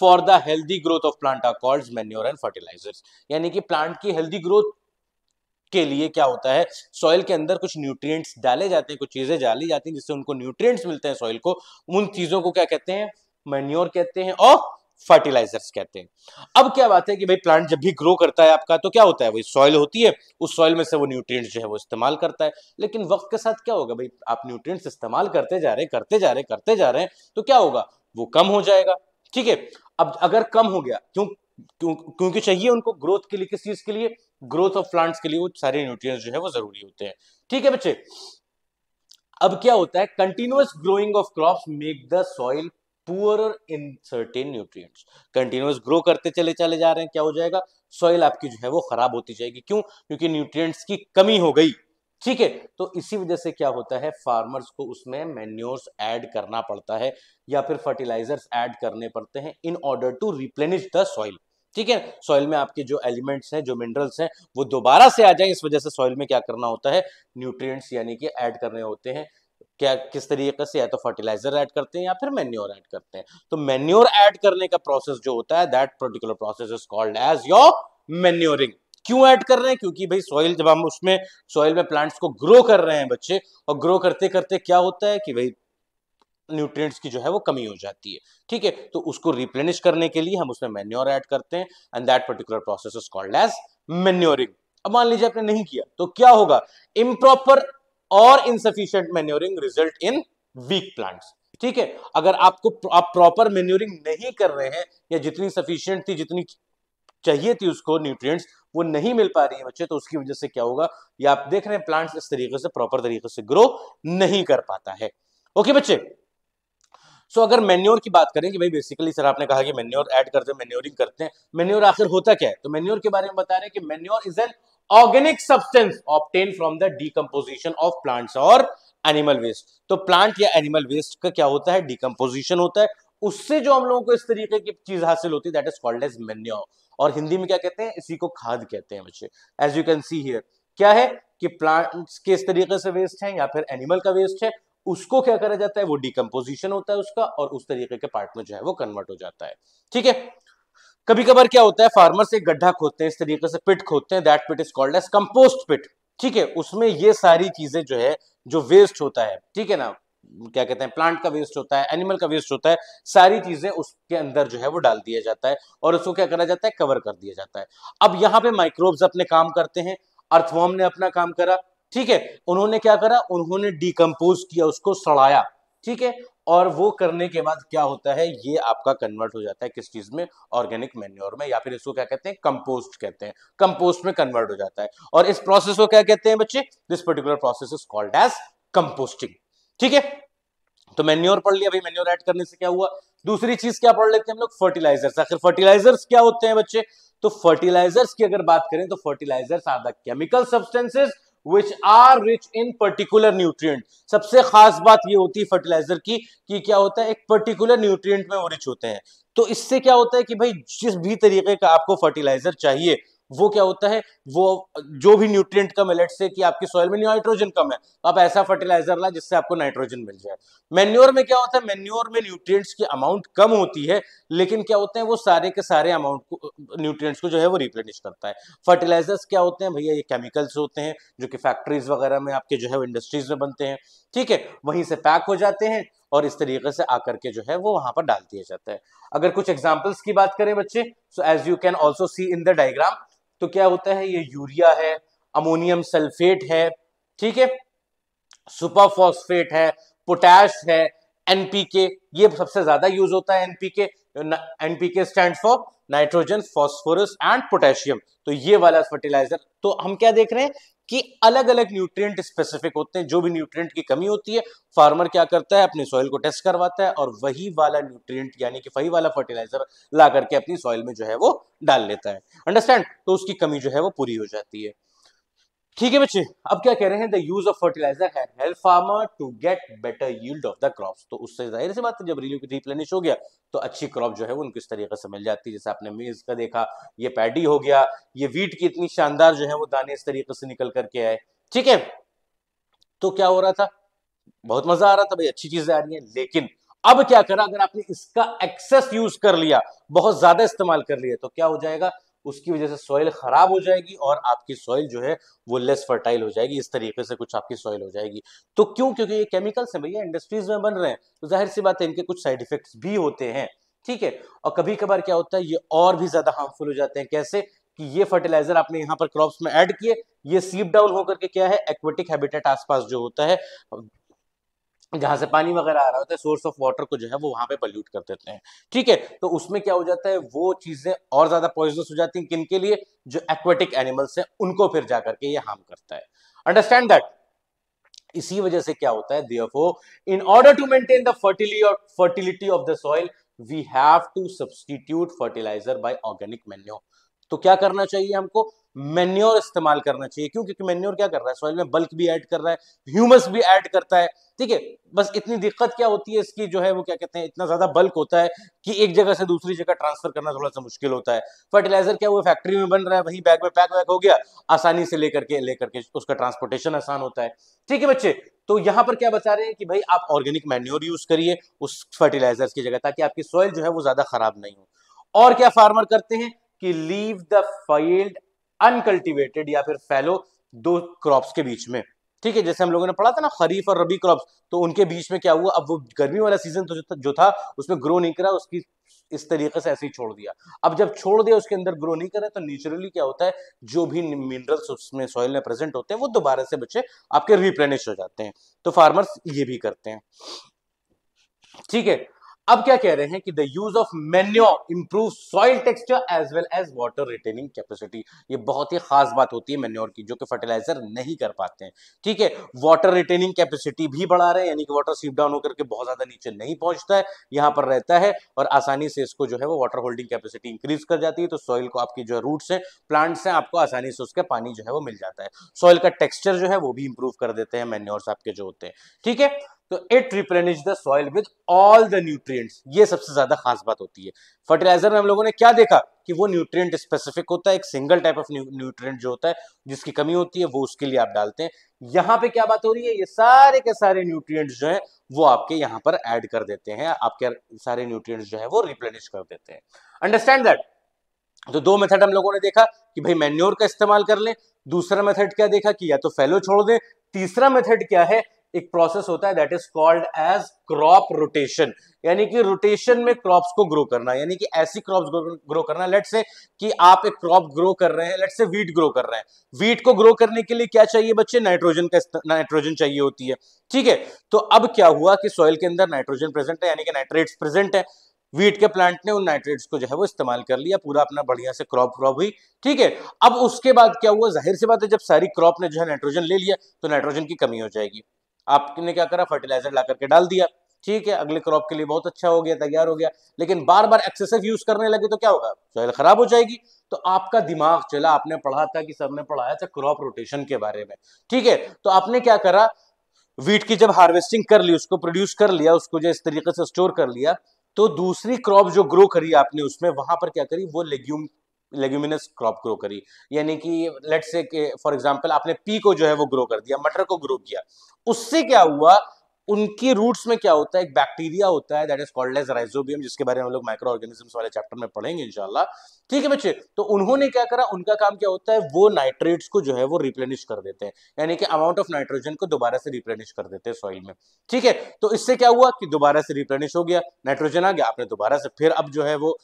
for the healthy growth of plant are called manure and fertilizers यानी कि प्लांट की हेल्दी ग्रोथ के लिए क्या होता है सॉइल के अंदर कुछ न्यूट्रिएंट्स डाले जाते हैं कुछ चीजें डाली जाती हैं जिससे उनको न्यूट्रिएंट्स मिलते हैं सॉइल को उन चीजों को क्या कहते हैं मेन्योर कहते हैं और फर्टिलाइजर्स कहते हैं अब क्या बात है कि भाई प्लांट जब भी ग्रो करता है आपका तो क्या होता है वही सॉइल होती है उस सॉइल में से वो न्यूट्रिएंट्स जो है वो इस्तेमाल करता है लेकिन वक्त के साथ क्या होगा भाई आप न्यूट्रिएंट्स इस्तेमाल करते जा रहे करते जा रहे करते जा रहे हैं तो क्या होगा वो कम हो जाएगा ठीक है अब अगर कम हो गया क्यों क्योंकि चाहिए उनको ग्रोथ के लिए किस चीज के लिए ग्रोथ ऑफ प्लांट्स के लिए वो सारे न्यूट्रिएंट्स जो है वो जरूरी होते हैं ठीक है बच्चे अब क्या होता है continuous growing of crops make the soil poor in certain nutrients continuous grow करते चले चले जा रहे हैं क्या हो जाएगा सॉइल आपकी जो है वो खराब होती जाएगी क्यों क्योंकि न्यूट्रिएंट्स की कमी हो गई ठीक है तो इसी वजह से क्या होता है फार्मर्स को उसमें मेन्योर्स ऐड करना पड़ता है या फिर फर्टिलाइजर्स ऐड करने पड़ते हैं in order to replenish the soil ठीक है सॉइल में आपके जो एलिमेंट्स हैं जो मिनरल्स हैं वो दोबारा से आ जाए इस वजह से सॉइल में क्या करना होता है न्यूट्रिएंट्स यानी कि ऐड करने होते हैं क्या किस तरीके से या तो फर्टिलाइजर ऐड करते हैं या फिर मेन्योर ऐड करते हैं तो मेन्योर ऐड करने का प्रोसेस जो होता है that particular process is called as your manuring क्यों ऐड कर रहे हैं क्योंकि भाई सॉइल जब हम उसमें सॉइल में प्लांट्स को ग्रो कर रहे हैं बच्चे और ग्रो करते करते क्या होता है कि भाई न्यूट्रिएंट्स की जो है वो कमी हो जाती है ठीक है तो उसको रिप्लेनिश करने के लिए हम उसमें मेन्योर ऐड करते हैं and that particular process is called as manuring अब मान लीजिए आपने नहीं किया तो क्या होगा इम्प्रॉपर और insufficient manuring result in weak plants ठीक है अगर आपको आप प्रॉपर मेन्योरिंग नहीं कर रहे हैं या जितनी सफिशियंट थी जितनी चाहिए थी उसको न्यूट्रिएंट्स वो नहीं मिल पा रही है बच्चे तो उसकी वजह से क्या होगा या आप देख रहे हैं प्लांट्स इस तरीके से प्रॉपर तरीके से ग्रो नहीं कर पाता है ओके बच्चे सो अगर मेन्योर की बात करें कि भाई बेसिकली सर आपने कहा कि मेन्योर ऐड करते हैं मेन्योरिंग करते हैं मेन्योर आखिर होता क्या है तो मेन्योर के बारे में बता रहे हैं कि manure is an organic substance obtained from the decomposition of plants और एनिमल वेस्ट तो प्लांट या एनिमल वेस्ट का क्या होता है डीकम्पोजिशन होता है उससे जो हम लोगों को इस तरीके की चीज हासिल होती है that is called as manure और हिंदी में क्या कहते हैं इसी को खाद कहते हैं बच्चे as you can see here क्या है कि प्लांट्स के इस तरीके से वेस्ट है या फिर एनिमल का वेस्ट है उसको क्या करा जाता है वो डिकम्पोजिशन होता है उसका और उस तरीके के पार्ट में जो है वो कन्वर्ट हो जाता है ठीक है कभी कभार क्या होता है फार्मर्स एक गड्ढा खोदते हैं इस तरीके से पिट खोदते हैं that pit is called as compost pit ठीक है उसमें ये सारी चीजें जो है जो वेस्ट होता है ठीक है ना क्या कहते हैं प्लांट का वेस्ट होता है एनिमल का वेस्ट होता है सारी चीजें उसके अंदर जो है वो डाल दिया जाता है और उसको क्या करा जाता है कवर कर दिया जाता है अब यहां पे माइक्रोब्स अपने काम करते हैं अर्थवॉर्म ने अपना काम करा ठीक है उन्होंने क्या करा उन्होंने डिकम्पोज किया उसको सड़ाया ठीक है और वो करने के बाद क्या होता है ये आपका कन्वर्ट हो जाता है किस चीज में ऑर्गेनिक मेन्योर में या फिर इसको क्या कहते हैं कंपोस्ट कहते हैं कंपोस्ट में कन्वर्ट हो जाता है और इस प्रोसेस को क्या कहते हैं बच्चे this particular process is called as composting ठीक है तो मेन्योर पढ़ लिया भाई मेन्योर ऐड करने से क्या हुआ दूसरी चीज क्या पढ़ लेते हैं हम लोग फर्टिलाइजर्स आखिर फर्टिलाइजर्स क्या होते हैं बच्चे तो फर्टिलाइजर्स की अगर बात करें तो fertilizers are the chemical substances which are rich in particular nutrient सबसे खास बात ये होती है फर्टिलाइजर की कि क्या होता है एक पर्टिकुलर न्यूट्रिएंट में वो रिच होते हैं तो इससे क्या होता है कि भाई जिस भी तरीके का आपको फर्टिलाइजर चाहिए वो क्या होता है वो जो भी न्यूट्रिएंट कम है लेट से कि आपकी सॉइल में नाइट्रोजन कम है आप ऐसा फर्टिलाइजर ला जिससे आपको नाइट्रोजन मिल जाए मेन्योर में क्या होता है मेन्योर में न्यूट्रिएंट्स की अमाउंट कम होती है लेकिन क्या होते हैं वो सारे के सारे अमाउंट को न्यूट्रिएंट्स को जो है वो रिप्लेनिश करता है फर्टिलाइजर्स क्या होते हैं भैया ये केमिकल्स होते हैं जो कि फैक्ट्रीज वगैरह में आपके जो है वो इंडस्ट्रीज में बनते हैं ठीक है वहीं से पैक हो जाते हैं और इस तरीके से आकर के जो है वो वहां पर डाल दिया जाता है अगर कुछ एग्जाम्पल्स की बात करें बच्चे so as you can also see in the diagram तो क्या होता है ये यूरिया है अमोनियम सल्फेट है ठीक है सुपरफॉस्फेट है पोटैश है एनपीके ये सबसे ज्यादा यूज होता है NPK NPK stand for nitrogen phosphorus and potassium तो ये वाला फर्टिलाइजर तो हम क्या देख रहे हैं कि अलग अलग न्यूट्रिएंट स्पेसिफिक होते हैं जो भी न्यूट्रिएंट की कमी होती है फार्मर क्या करता है अपने सॉइल को टेस्ट करवाता है और वही वाला न्यूट्रिएंट यानी कि वही वाला फर्टिलाइजर ला करके अपनी सॉइल में जो है वो डाल लेता है अंडरस्टैंड तो उसकी कमी जो है वो पूरी हो जाती है ठीक है बच्चे अब क्या कह रहे हैं the use of fertilizer can help farmer to get better yield of the crop तो उससे जाहिर सी बात है जब की रिप्लेनिश हो गया तो अच्छी क्रॉप जो है वो उनको इस तरीके से मिल जाती है जैसे आपने मेज का देखा ये पैडी हो गया ये वीट की इतनी शानदार जो है वो दाने इस तरीके से निकल करके आए ठीक है तो क्या हो रहा था बहुत मजा आ रहा था भाई अच्छी चीजें आ रही है लेकिन अब क्या करा अगर आपने इसका एक्सेस यूज कर लिया बहुत ज्यादा इस्तेमाल कर लिया तो क्या हो जाएगा उसकी वजह से सॉइल खराब हो जाएगी और आपकी सॉइल जो है वो लेस फर्टाइल हो जाएगी इस तरीके से कुछ आपकी सॉइल हो जाएगी तो क्यों क्योंकि ये केमिकल्स हैं भैया इंडस्ट्रीज में बन रहे हैं तो जाहिर सी बात है इनके कुछ साइड इफेक्ट्स भी होते हैं ठीक है और कभी कभार क्या होता है ये और भी ज्यादा हार्मफुल हो जाते हैं कैसे कि ये फर्टिलाइजर आपने यहाँ पर क्रॉप्स में ऐड किए ये सीप डाउन होकर के क्या है एक्वेटिक हैबिटेट आसपास जो होता है जहाँ से पानी वगैरह आ रहा होता है सोर्स ऑफ वाटर को जो है वो वहाँ पे पल्यूट कर देते हैं ठीक है तो उसमें क्या हो जाता है वो चीज़ें और ज़्यादा पॉइजनस हो जाती हैं के लिए जो एक्वेटिक एनिमल्स हैं उनको फिर जा करके ये हार्म करता है अंडरस्टैंड दैट इसी वजह से क्या होता है therefore in order to maintain the fertility of the soil we have to substitute fertilizer by organic manure तो क्या करना चाहिए हमको मेन्योर इस्तेमाल करना चाहिए क्यों क्योंकि मेन्योर क्या कर रहा है सॉइल में बल्क भी ऐड कर रहा है ह्यूमस भी ऐड करता है ठीक है बस इतनी दिक्कत क्या होती है इसकी जो है वो क्या कहते हैं इतना ज्यादा बल्क होता है कि एक जगह से दूसरी जगह ट्रांसफर करना थोड़ा सा मुश्किल होता है फर्टिलाइजर क्या हुआ फैक्ट्री में बन रहा है वही बैग में पैक वैक हो गया आसानी से लेकर के लेकर के उसका ट्रांसपोर्टेशन आसान होता है ठीक है बच्चे तो यहाँ पर क्या बता रहे हैं कि भाई आप ऑर्गेनिक मेन्योर यूज करिए उस फर्टिलाइजर की जगह ताकि आपकी सॉइल जो है वो ज्यादा खराब नहीं हो और क्या फार्मर करते हैं कि लीव द फील्ड अनकल्टिवेटेड या फिर फैलो दो क्रॉप्स के बीच में ठीक है जैसे हम लोगों ने पढ़ा था ना खरीफ और रबी क्रॉप्स तो उनके बीच में क्या हुआ अब वो गर्मी वाला सीजन तो जो था उसमें ग्रो नहीं करा उसकी इस तरीके से ऐसे ही छोड़ दिया अब जब छोड़ दिया उसके अंदर ग्रो नहीं करा तो नेचुरली क्या होता है जो भी मिनरल्स उसमें सॉइल में प्रेजेंट होते हैं वो दोबारा से बच्चे आपके रिप्लेनिश हो जाते हैं तो फार्मर्स ये भी करते हैं ठीक है अब क्या कह रहे हैं कि the use of manure improve soil texture as well as water retaining capacity ये बहुत ही खास बात होती है मेन्योर की जो कि फर्टिलाइजर नहीं कर पाते हैं ठीक है वाटर रिटेनिंग कैपेसिटी भी बढ़ा रहे हैं यानी कि वाटर सीप डाउन होकर के बहुत ज्यादा नीचे नहीं पहुंचता है यहां पर रहता है और आसानी से इसको जो है वो वाटर होल्डिंग कैपेसिटी इंक्रीज कर जाती है तो सॉइल को आपकी जो है रूट्स हैं प्लांट्स हैं आपको आसानी से उसका पानी जो है वो मिल जाता है सॉइल का टेक्स्चर जो है वो भी इंप्रूव कर देते हैं मेन्योर्स आपके जो होते हैं ठीक है तो it replenish the soil with all the nutrients ये सबसे ज्यादा खास बात होती है फर्टिलाइजर में हम लोगों ने क्या देखा कि वो न्यूट्रिएंट स्पेसिफिक होता है एक सिंगल टाइप ऑफ न्यूट्रिएंट जो होता है जिसकी कमी होती है वो उसके लिए आप डालते हैं यहाँ पे क्या बात हो रही है ये सारे के सारे न्यूट्रिय जो है वो आपके यहाँ पर एड कर देते हैं आपके सारे न्यूट्रिय जो है वो रिप्लेनिश कर देते हैं अंडरस्टैंड दैट तो दो मेथड हम लोगों ने देखा कि भाई मैन्योर का इस्तेमाल कर लें दूसरा मेथड क्या देखा कि या तो फैलो छोड़ दें तीसरा मेथड क्या है एक प्रोसेस होता है that is called as crop rotation यानी कि रोटेशन में क्रॉप्स को ग्रो करना यानी कि ऐसी क्रॉप्स ग्रो करना लेट से कि आप एक क्रॉप ग्रो कर रहे हैं लेट से वीट ग्रो कर रहे हैं वीट को ग्रो करने के लिए क्या चाहिए बच्चे नाइट्रोजन का नाइट्रोजन चाहिए होती है ठीक है तो अब क्या हुआ कि सॉइल के अंदर नाइट्रोजन प्रेजेंट है यानी कि नाइट्रेट्स प्रेजेंट है वीट के प्लांट ने उन नाइट्रेट्स को जो है वो इस्तेमाल कर लिया पूरा अपना बढ़िया से क्रॉप क्रॉप हुई ठीक है अब उसके बाद क्या हुआ जाहिर सी बात है जब सारी क्रॉप ने जो है नाइट्रोजन ले लिया तो नाइट्रोजन की कमी हो जाएगी आपने क्या करा फर्टिलाइजर ला करके डाल दिया ठीक है अगले क्रॉप के लिए बहुत अच्छा हो गया तैयार हो गया लेकिन बार बार एक्सेसिव यूज करने लगे तो क्या होगा सॉइल खराब हो जाएगी तो आपका दिमाग चला आपने पढ़ा था कि सर ने पढ़ाया था क्रॉप रोटेशन के बारे में ठीक है तो आपने क्या करा वीट की जब हार्वेस्टिंग कर ली उसको प्रोड्यूस कर लिया उसको जो इस तरीके से स्टोर कर लिया तो दूसरी क्रॉप जो ग्रो करी आपने उसमें वहां पर क्या करी वो लेग्यूम लेग्यूमिनस क्रॉप ग्रो करी यानी कि लेट से फॉर एग्जाम्पल आपने पी को जो है वो ग्रो कर दिया मटर को ग्रो किया उससे क्या हुआ उनकी रूट्स में क्या होता है एक बैक्टीरिया होता है that is called as rhizobium जिसके बारे में हम लोग माइक्रो ऑर्गेनिजम्स वाले चैप्टर में पढ़ेंगे इंशाल्लाह ठीक है बच्चे तो उन्होंने क्या करा उनका काम क्या होता है वो नाइट्रेट्स को जो है वो रिप्लेनिश कर देते हैं यानी कि अमाउंट ऑफ नाइट्रोजन को दोबारा से रिप्लेनिश कर देते हैं सॉइल में ठीक है तो इससे क्या हुआ कि दोबारा से रिप्लेनिश हो गया नाइट्रोजन आ गया आपने दोबारा से फिर अब जो है वो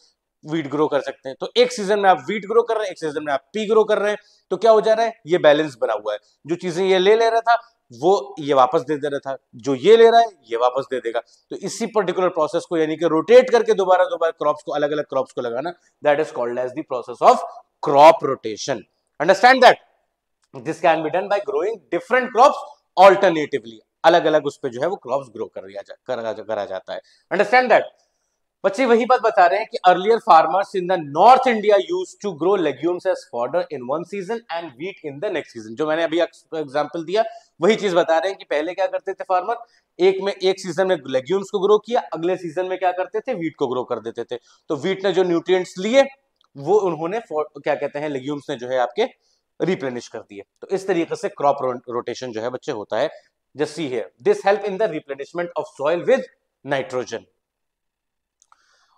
वीट ग्रो कर सकते हैं तो एक सीजन में आप वीट ग्रो कर रहे हैं एक सीजन में आप पी ग्रो कर रहे हैं तो क्या हो जा रहा है ये बैलेंस बना हुआ है जो चीजें ये ले ले रहा था वो ये वापस दे दे रहा था जो ये ले रहा है ये वापस दे देगा तो इसी पर्टिकुलर प्रोसेस को यानी कि रोटेट करके दोबारा दोबारा क्रॉप्स को अलग अलग क्रॉप्स को लगाना that is called as the process of crop rotation understand that this can be done by growing different crops alternatively अलग अलग उस पर जो है वो क्रॉप ग्रो कर दिया जा, करा, करा जाता है अंडरस्टैंड दैट बच्चे वही बात बता रहे हैं कि earlier farmers in the north India use to grow legumes as fodder in one season and wheat in the next season जो मैंने अभी एग्जांपल दिया वही चीज बता रहे हैं कि पहले क्या करते थे फार्मर एक में एक सीजन में लेग्यूम्स को ग्रो किया अगले सीजन में क्या करते थे वीट को ग्रो कर देते थे तो वीट ने जो न्यूट्रिय लिए वो उन्होंने क्या कहते हैं लेग्यूम्स ने जो है आपके रिप्लेनिश कर दिए तो इस तरीके से क्रॉप रोटेशन जो है बच्चे होता है just see here this help in the replenishment of soil with nitrogen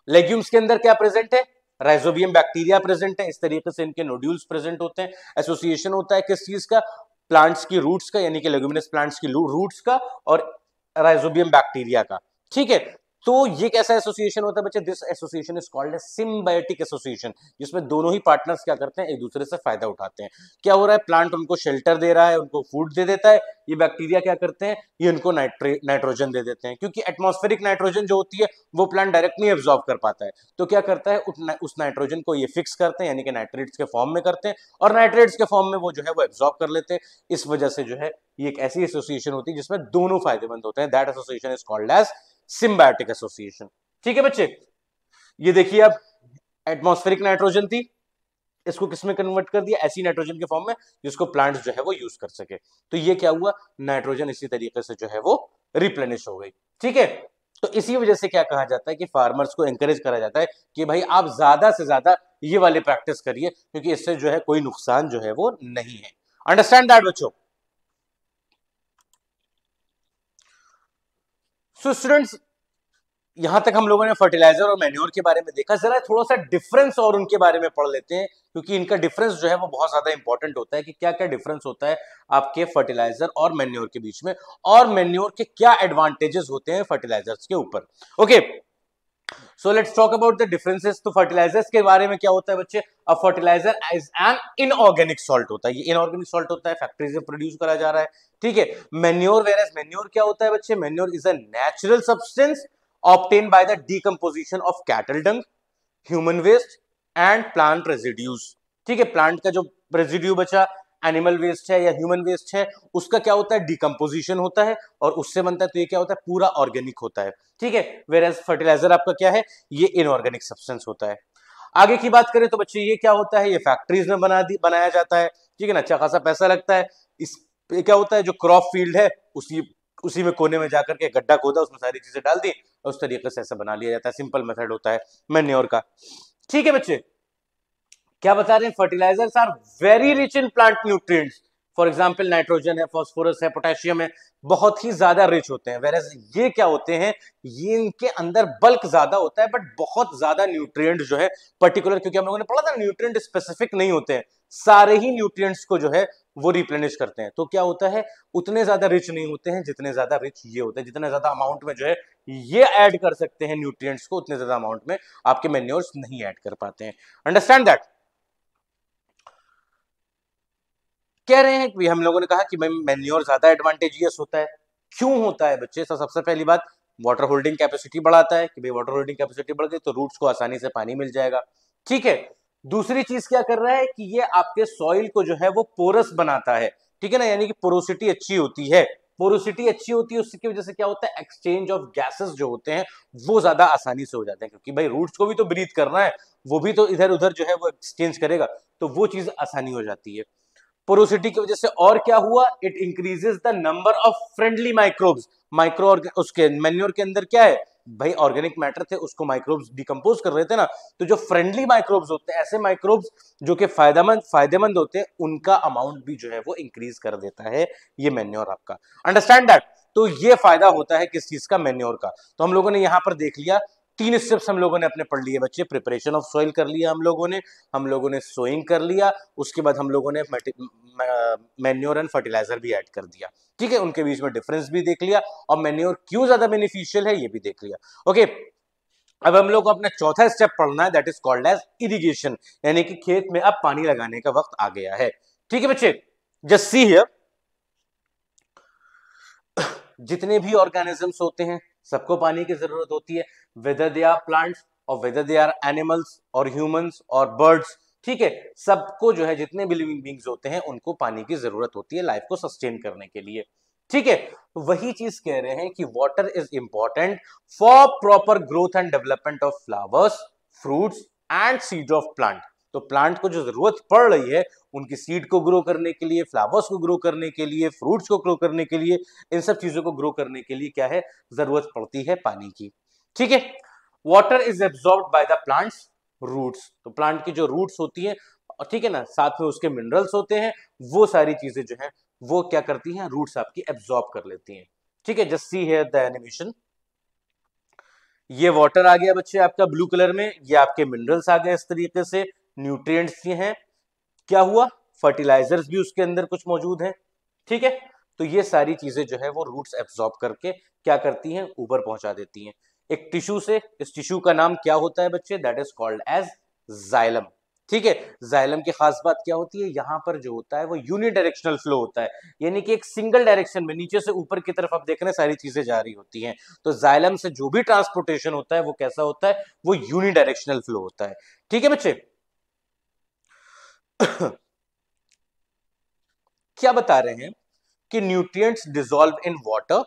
legumes के अंदर क्या प्रेजेंट है राइजोबियम बैक्टीरिया प्रेजेंट है इस तरीके से इनके नोड्यूल्स प्रेजेंट होते हैं एसोसिएशन होता है किस चीज का प्लांट्स की रूट्स का यानी कि लेग्यूमिनस प्लांट्स की रूट्स का और राइजोबियम बैक्टीरिया का ठीक है तो ये कैसा एसोसिएशन होता है बच्चे this association is called symbiotic association जिसमें दोनों ही पार्टनर्स क्या करते हैं एक दूसरे से फायदा उठाते हैं क्या हो रहा है प्लांट उनको शेल्टर दे रहा है उनको फूड दे देता है ये बैक्टीरिया क्या करते हैं ये उनको नाइट्रोजन दे देते हैं क्योंकि एटमोस्फेरिक नाइट्रोजन जो होती है वो प्लांट डायरेक्ट नहीं एब्जॉर्व कर पाता है तो क्या करता है उस नाइट्रोजन को ये फिक्स करते हैं यानी कि नाइट्रेट्स के फॉर्म में करते हैं और नाइट्रेट्स के फॉर्म में वो जो है वो एब्जॉर्व कर लेते हैं इस वजह से जो है ये एक ऐसी एसोसिएशन होती है जिसमें दोनों फायदेमंद होते हैं that association is called as symbiotic association ठीक है बच्चे ये देखिए अब एटमोस्फेरिक नाइट्रोजन थी इसको किसमें कन्वर्ट कर दिया ऐसी नाइट्रोजन के फॉर्म में जिसको प्लांट्स जो है वो यूज कर सके तो ये क्या हुआ नाइट्रोजन इसी तरीके से जो है वो रिप्लेनिश हो गई ठीक है तो इसी वजह से क्या कहा जाता है कि फार्मर्स को एंकरेज करा जाता है कि भाई आप ज्यादा से ज्यादा ये वाले प्रैक्टिस करिए क्योंकि इससे जो है कोई नुकसान जो है वो नहीं है अंडरस्टैंड दैट बच्चों सो स्टूडेंट्स यहां तक हम लोगों ने फर्टिलाइजर और मैन्योर के बारे में देखा जरा थोड़ा सा डिफरेंस और उनके बारे में पढ़ लेते हैं क्योंकि इनका डिफरेंस जो है वो बहुत ज्यादा इंपॉर्टेंट होता है कि क्या क्या डिफरेंस होता है आपके फर्टिलाइजर और मैन्योर के बीच में और मैन्योर के क्या एडवांटेजेस होते हैं फर्टिलाइजर्स के ऊपर okay okay. So let's talk about the differences तो फर्टिलाइजर्स के बारे में क्या होता है बच्चे a fertilizer is an inorganic salt होता है ये इनऑर्गेनिक सॉल्ट होता है फैक्ट्री से प्रोड्यूस करा जा रहा है ठीक है मेन्योर वेरस मेन्योर क्या होता है बच्चे manure is a natural substance obtained by the decomposition of cattle dung human waste and plant residues ठीक है प्लांट का जो रेजिड्यू बचा एनिमल वेस्ट है या ह्यूमन वेस्ट है उसका क्या होता है डिकम्पोजिशन होता है और उससे बनता है तो ये क्या होता है पूरा ऑर्गेनिक होता है ठीक है वेर एज फर्टिलाइजर आपका क्या है ये इनऑर्गेनिक सब्सटेंस होता है आगे की बात करें तो बच्चे ये क्या होता है ये फैक्ट्रीज में बना दी बनाया जाता है ठीक है ना अच्छा खासा पैसा लगता है इस पे क्या होता है जो क्रॉप फील्ड है उसी उसी में कोने में जाकर के गड्ढा खोदा उसमें सारी चीजें डाल दी और उस तरीके से ऐसा बना लिया जाता है सिंपल मेथड होता है मैन्योर का ठीक है बच्चे क्या बता रहे हैं fertilizers are very rich in plant nutrients for example nitrogen है फॉस्फोरस है पोटेशियम है बहुत ही ज्यादा रिच होते हैं वेरस ये क्या होते हैं ये इनके अंदर बल्क ज्यादा होता है बट बहुत ज्यादा न्यूट्रिएंट जो है पर्टिकुलर क्योंकि हम लोगों ने पढ़ा था न्यूट्रिएंट स्पेसिफिक नहीं होते हैं सारे ही न्यूट्रिएंट्स को जो है वो रिप्लेनिश करते हैं तो क्या होता है उतने ज्यादा रिच नहीं होते हैं जितने ज्यादा रिच ये होते हैं जितने ज्यादा अमाउंट में जो है ये ऐड कर सकते हैं न्यूट्रिएंट्स को उतने ज्यादा अमाउंट में आपके मेन्योर्स नहीं ऐड कर पाते हैं अंडरस्टैंड दैट कह रहे हैं कि हम लोगों ने कहा कि भाई मैन्योर ज्यादा एडवांटेजियस होता है क्यों होता है बच्चे सब तो सबसे पहली बात वाटर होल्डिंग कैपेसिटी बढ़ाता है कि भाई वाटर होल्डिंग कैपेसिटी बढ़ गई तो रूट्स को आसानी से पानी मिल जाएगा ठीक है दूसरी चीज क्या कर रहा है कि ये आपके सॉइल को जो है वो पोरस बनाता है ठीक है ना यानी कि पोरोसिटी अच्छी होती है पोरोसिटी अच्छी होती है उसकी वजह से क्या होता है एक्सचेंज ऑफ गैसेस जो होते हैं वो ज्यादा आसानी से हो जाते हैं क्योंकि भाई रूट्स को भी तो ब्रीथ करना है वो भी तो इधर उधर जो है वो एक्सचेंज करेगा तो वो चीज आसानी हो जाती है पोरोसिटी की वजह से और क्या हुआ it increases the number of friendly microbes micro उसके मेन्योर के अंदर क्या है भाई ऑर्गेनिक मैटर थे उसको माइक्रोब्स डिकम्पोज कर रहे थे ना तो जो फ्रेंडली माइक्रोब्स होते हैं ऐसे माइक्रोब्स जो कि फायदेमंद फायदेमंद होते हैं उनका अमाउंट भी जो है वो इंक्रीज कर देता है ये मेन्योर आपका अंडरस्टैंड दैट तो ये फायदा होता है किस चीज का मेन्योर का तो हम लोगों ने यहां पर देख लिया तीन स्टेप्स हम लोगों ने अपने पढ़ लिए बच्चे प्रिपरेशन ऑफ सॉइल कर लिया हम लोगों ने हम लोगों ने सोइंग कर लिया उसके बाद हम लोगों ने मैन्योर एंड फर्टिलाइजर भी ऐड कर दिया ठीक है उनके बीच में डिफरेंस भी देख लिया और मैन्योर क्यों ज्यादा बेनिफिशियल है ये भी देख लिया ओके अब हम लोग को अपना चौथा स्टेप पढ़ना है that is called as irrigation यानी कि खेत में अब पानी लगाने का वक्त आ गया है ठीक है बच्चे जस्ट सी हियर जितने भी ऑर्गेनिजम्स होते हैं सबको पानी की जरूरत होती है वेदर दे आर प्लांट्स और वेदर दे आर एनिमल्स और ह्यूमंस और बर्ड्स ठीक है सबको जो है जितने भी लिविंग बींग्स होते हैं उनको पानी की जरूरत होती है लाइफ को सस्टेन करने के लिए ठीक है वही चीज कह रहे हैं कि water is important for proper growth and development of flowers fruits and seed of plant तो प्लांट को जो जरूरत पड़ रही है उनकी सीड को ग्रो करने के लिए फ्लावर्स को ग्रो करने के लिए फ्रूट्स को ग्रो करने के लिए इन सब चीजों को ग्रो करने के लिए क्या है जरूरत पड़ती है पानी की ठीक है water is absorb by the plants roots तो प्लांट की जो रूट्स होती है ठीक है ना साथ में उसके मिनरल्स होते हैं वो सारी चीजें जो है वो क्या करती हैं रूट्स आपकी एब्जॉर्ब कर लेती हैं ठीक है जस्ट सी है द एनिमेशन ये वाटर आ गया बच्चे आपका ब्लू कलर में ये आपके मिनरल्स आ गए इस तरीके से न्यूट्रिएंट्स भी हैं क्या हुआ फर्टिलाइजर्स भी उसके अंदर कुछ मौजूद हैं ठीक है तो ये सारी चीजें जो है वो रूट्स एब्जॉर्ब करके क्या करती हैं ऊपर पहुंचा देती हैं एक टिश्यू से इस टिश्यू का नाम क्या होता है बच्चे that is called as xylem ठीक है जाइलम की खास बात क्या होती है यहां पर जो होता है वो यूनिडायरेक्शनल फ्लो होता है यानी कि एक सिंगल डायरेक्शन में नीचे से ऊपर की तरफ आप देख रहे हैं सारी चीजें जा रही होती हैं तो जाइलम से जो भी ट्रांसपोर्टेशन होता है वो कैसा होता है वो यूनिडायरेक्शनल फ्लो होता है ठीक है बच्चे क्या बता रहे हैं कि nutrients dissolve in water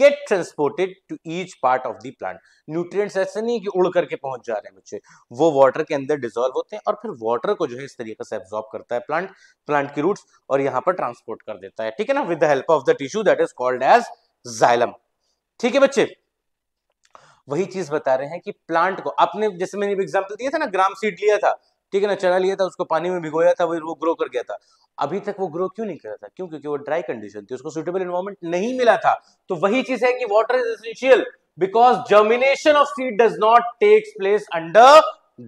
get transported to each part of the plant nutrients ऐसे नहीं कि उड़ करके पहुंच जा रहे हैं बच्चे वो वाटर के अंदर डिजोल्व होते हैं और फिर वाटर को जो है इस तरीके से एब्जॉर्ब करता है प्लांट प्लांट की रूट्स और यहाँ पर ट्रांसपोर्ट कर देता है ठीक है ना with the help of the tissue that is called as xylem ठीक है बच्चे वही चीज बता रहे हैं कि प्लांट को आपने जैसे मैंने एग्जाम्पल दिया था ना ग्राम सीड लिया था ठीक है ना चना लिया था उसको पानी में भिगोया था वो ग्रो कर गया था अभी तक वो ग्रो क्यों नहीं कर रहा था क्यों क्योंकि वो ड्राई कंडीशन थी उसको सुटेबल इन्वायरमेंट नहीं मिला था तो वही चीज है कि water is essential because germination of seed does not takes place under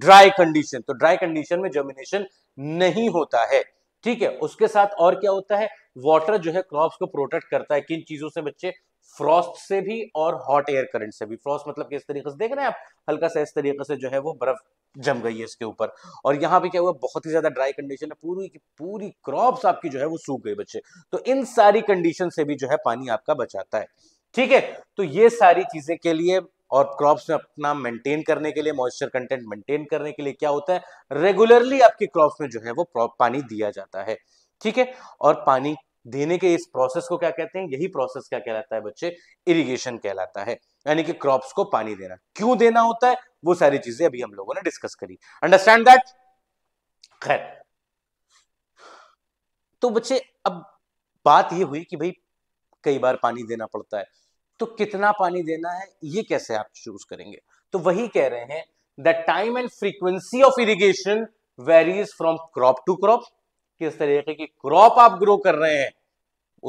dry condition तो ड्राई कंडीशन में जर्मिनेशन नहीं होता है ठीक है उसके साथ और क्या होता है वाटर जो है क्रॉप्स को प्रोटेक्ट करता है किन चीजों से बच्चे फ्रॉस्ट से भी और हॉट एयर करंट से भी फ्रॉस्ट मतलब कि इस तरीके से देख रहे हैं आप हल्का सा इस तरीके से जो है वो बर्फ जम गई है इसके ऊपर और यहाँ पे क्या हुआ बहुत ही ज्यादा ड्राई कंडीशन है पूरी की पूरी क्रॉप्स आपकी जो है वो सूख गई बच्चे तो इन सारी कंडीशन से भी जो है पानी आपका बचाता है ठीक है तो ये सारी चीजें के लिए और क्रॉप्स में अपना मेंटेन करने के लिए मॉइस्चर कंटेंट मेंटेन करने के लिए क्या होता है रेगुलरली आपके क्रॉप्स में जो है वो पानी दिया जाता है ठीक है और पानी देने के इस प्रोसेस को क्या कहते हैं यही प्रोसेस क्या कहलाता है बच्चे इरिगेशन कहलाता है यानी कि क्रॉप्स को पानी देना क्यों देना होता है वो सारी चीजें अभी हम लोगों ने डिस्कस करी अंडरस्टैंड दैट खैर तो बच्चे अब बात ये हुई कि भाई कई बार पानी देना पड़ता है तो कितना पानी देना है ये कैसे आप चूज करेंगे तो वही कह रहे हैं the time and frequency of irrigation varies from crop to crop किस तरीके की क्रॉप आप ग्रो कर रहे हैं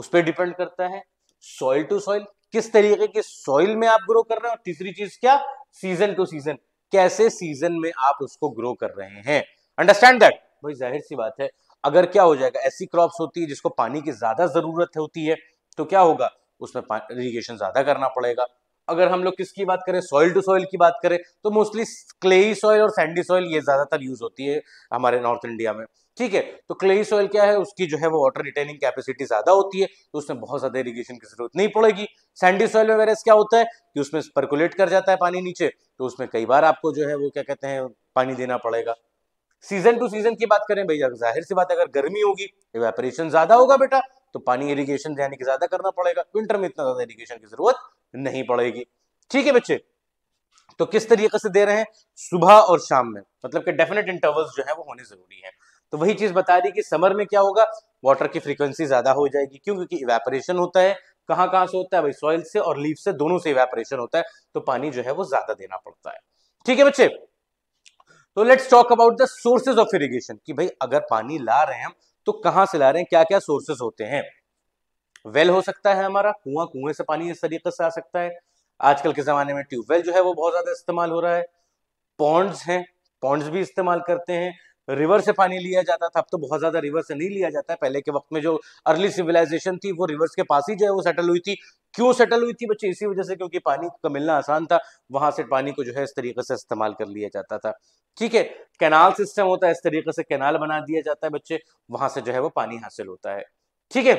उस पर डिपेंड करता है सॉइल टू सॉइल किस तरीके की सॉइल में आप ग्रो कर रहे हैं और तीसरी चीज क्या सीजन टू सीजन कैसे सीजन में आप उसको ग्रो कर रहे हैं अंडरस्टैंड दैट भाई जाहिर सी बात है अगर क्या हो जाएगा ऐसी क्रॉप्स होती है जिसको पानी की ज्यादा जरूरत होती है तो क्या होगा उसमें इरीगेशन ज्यादा करना पड़ेगा अगर हम लोग किसकी बात करें सॉइल टू सॉइल की बात करें तो मोस्टली क्लेई सॉइल और सैंडी सॉइल ये ज़्यादातर यूज़ होती है हमारे नॉर्थ इंडिया में ठीक है तो क्लेई सॉइल क्या है उसकी जो है वो वाटर रिटेनिंग कैपेसिटी ज़्यादा होती है तो उसमें बहुत ज़्यादा इरीगेशन की जरूरत नहीं पड़ेगी सैंडी सॉइल में वेरेस क्या होता है कि उसमें स्पर्कुलेट कर जाता है पानी नीचे तो उसमें कई बार आपको जो है वो क्या कहते हैं पानी देना पड़ेगा सीजन टू सीजन की बात करें भैया जाहिर सी बात अगर गर्मी होगी वेपरेशन ज्यादा होगा बेटा तो पानी इरिगेशन यानी कि ज्यादा करना पड़ेगा विंटर में इतना ज्यादा इरिगेशन की जरूरत नहीं पड़ेगी ठीक है बच्चे तो किस तरीके से दे रहे हैं सुबह और शाम में मतलब कि डेफिनेट इंटरवल्स जो है वो होने जरूरी है तो वही चीज बता रही कि समर में क्या होगा वाटर की फ्रीक्वेंसी ज्यादा हो जाएगी क्यों क्योंकि इवेपोरेशन होता है कहाँ कहाँ से होता है भाई सॉइल से और लीफ से दोनों से इवेपोरेशन होता है तो पानी जो है वो ज्यादा देना पड़ता है ठीक है बच्चे तो let's talk about the sources of irrigation कि भाई अगर पानी ला रहे हैं हम तो कहां से ला रहे हैं क्या क्या सोर्सेज होते हैं वेल हो सकता है हमारा कुआं कुएं से पानी इस तरीके से आ सकता है आजकल के ज़माने में ट्यूबवेल जो है वो बहुत ज़्यादा इस्तेमाल हो रहा है पॉन्ड्स हैं पॉन्ड्स भी इस्तेमाल करते हैं रिवर से पानी लिया जाता था अब तो बहुत ज्यादा रिवर से नहीं लिया जाता है पहले के वक्त में जो अर्ली सिविलाइजेशन थी वो रिवर्स के पास ही जो है वो सेटल हुई थी क्यों सेटल हुई थी बच्चे इसी वजह से क्योंकि पानी का मिलना आसान था वहां से पानी को जो है इस तरीके से इस्तेमाल कर लिया जाता था ठीक है कैनाल सिस्टम होता है इस तरीके से कैनाल बना दिया जाता है बच्चे वहां से जो है वो पानी हासिल होता है ठीक है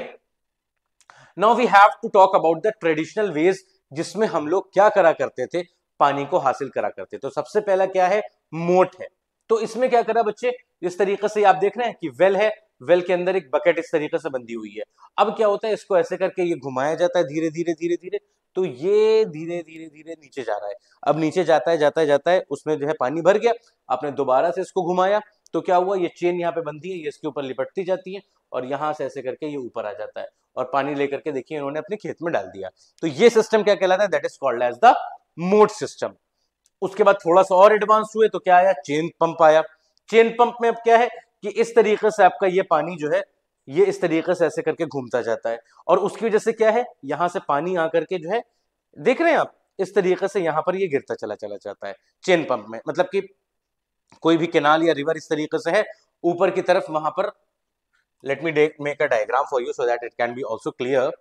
now we have to talk about the traditional ways जिसमें हम लोग क्या करा करते थे पानी को हासिल करा करते तो सबसे पहला क्या है मोट है तो इसमें क्या करा बच्चे इस तरीके से आप देख रहे हैं कि वेल है वेल के अंदर एक बकेट इस तरीके से बंधी हुई है अब क्या होता है इसको ऐसे करके ये घुमाया जाता है धीरे धीरे धीरे धीरे तो ये धीरे धीरे धीरे नीचे जा रहा है अब नीचे जाता है जाता है जाता है उसमें जो है पानी भर गया आपने दोबारा से इसको घुमाया तो क्या हुआ ये चेन यहाँ पे बनती है ये इसके ऊपर लिपटती जाती है और यहाँ से ऐसे करके ये ऊपर आ जाता है और पानी लेकर के देखिए इन्होंने अपने खेत में डाल दिया तो ये सिस्टम क्या कहलाता है that is called as the moat system उसके बाद थोड़ा सा और एडवांस हुए तो क्या आया चेन पंप आया चेन पंप में अब क्या है कि इस तरीके से आपका ये पानी जो है ये इस तरीके से ऐसे करके घूमता जाता है और उसकी वजह से क्या है यहां से पानी आकर के जो है देख रहे हैं आप इस तरीके से यहां पर ये गिरता चला चला जाता है चेन पंप में मतलब कि कोई भी केनाल या रिवर इस तरीके से है ऊपर की तरफ वहां पर let me make a diagram for you so that it can be also clear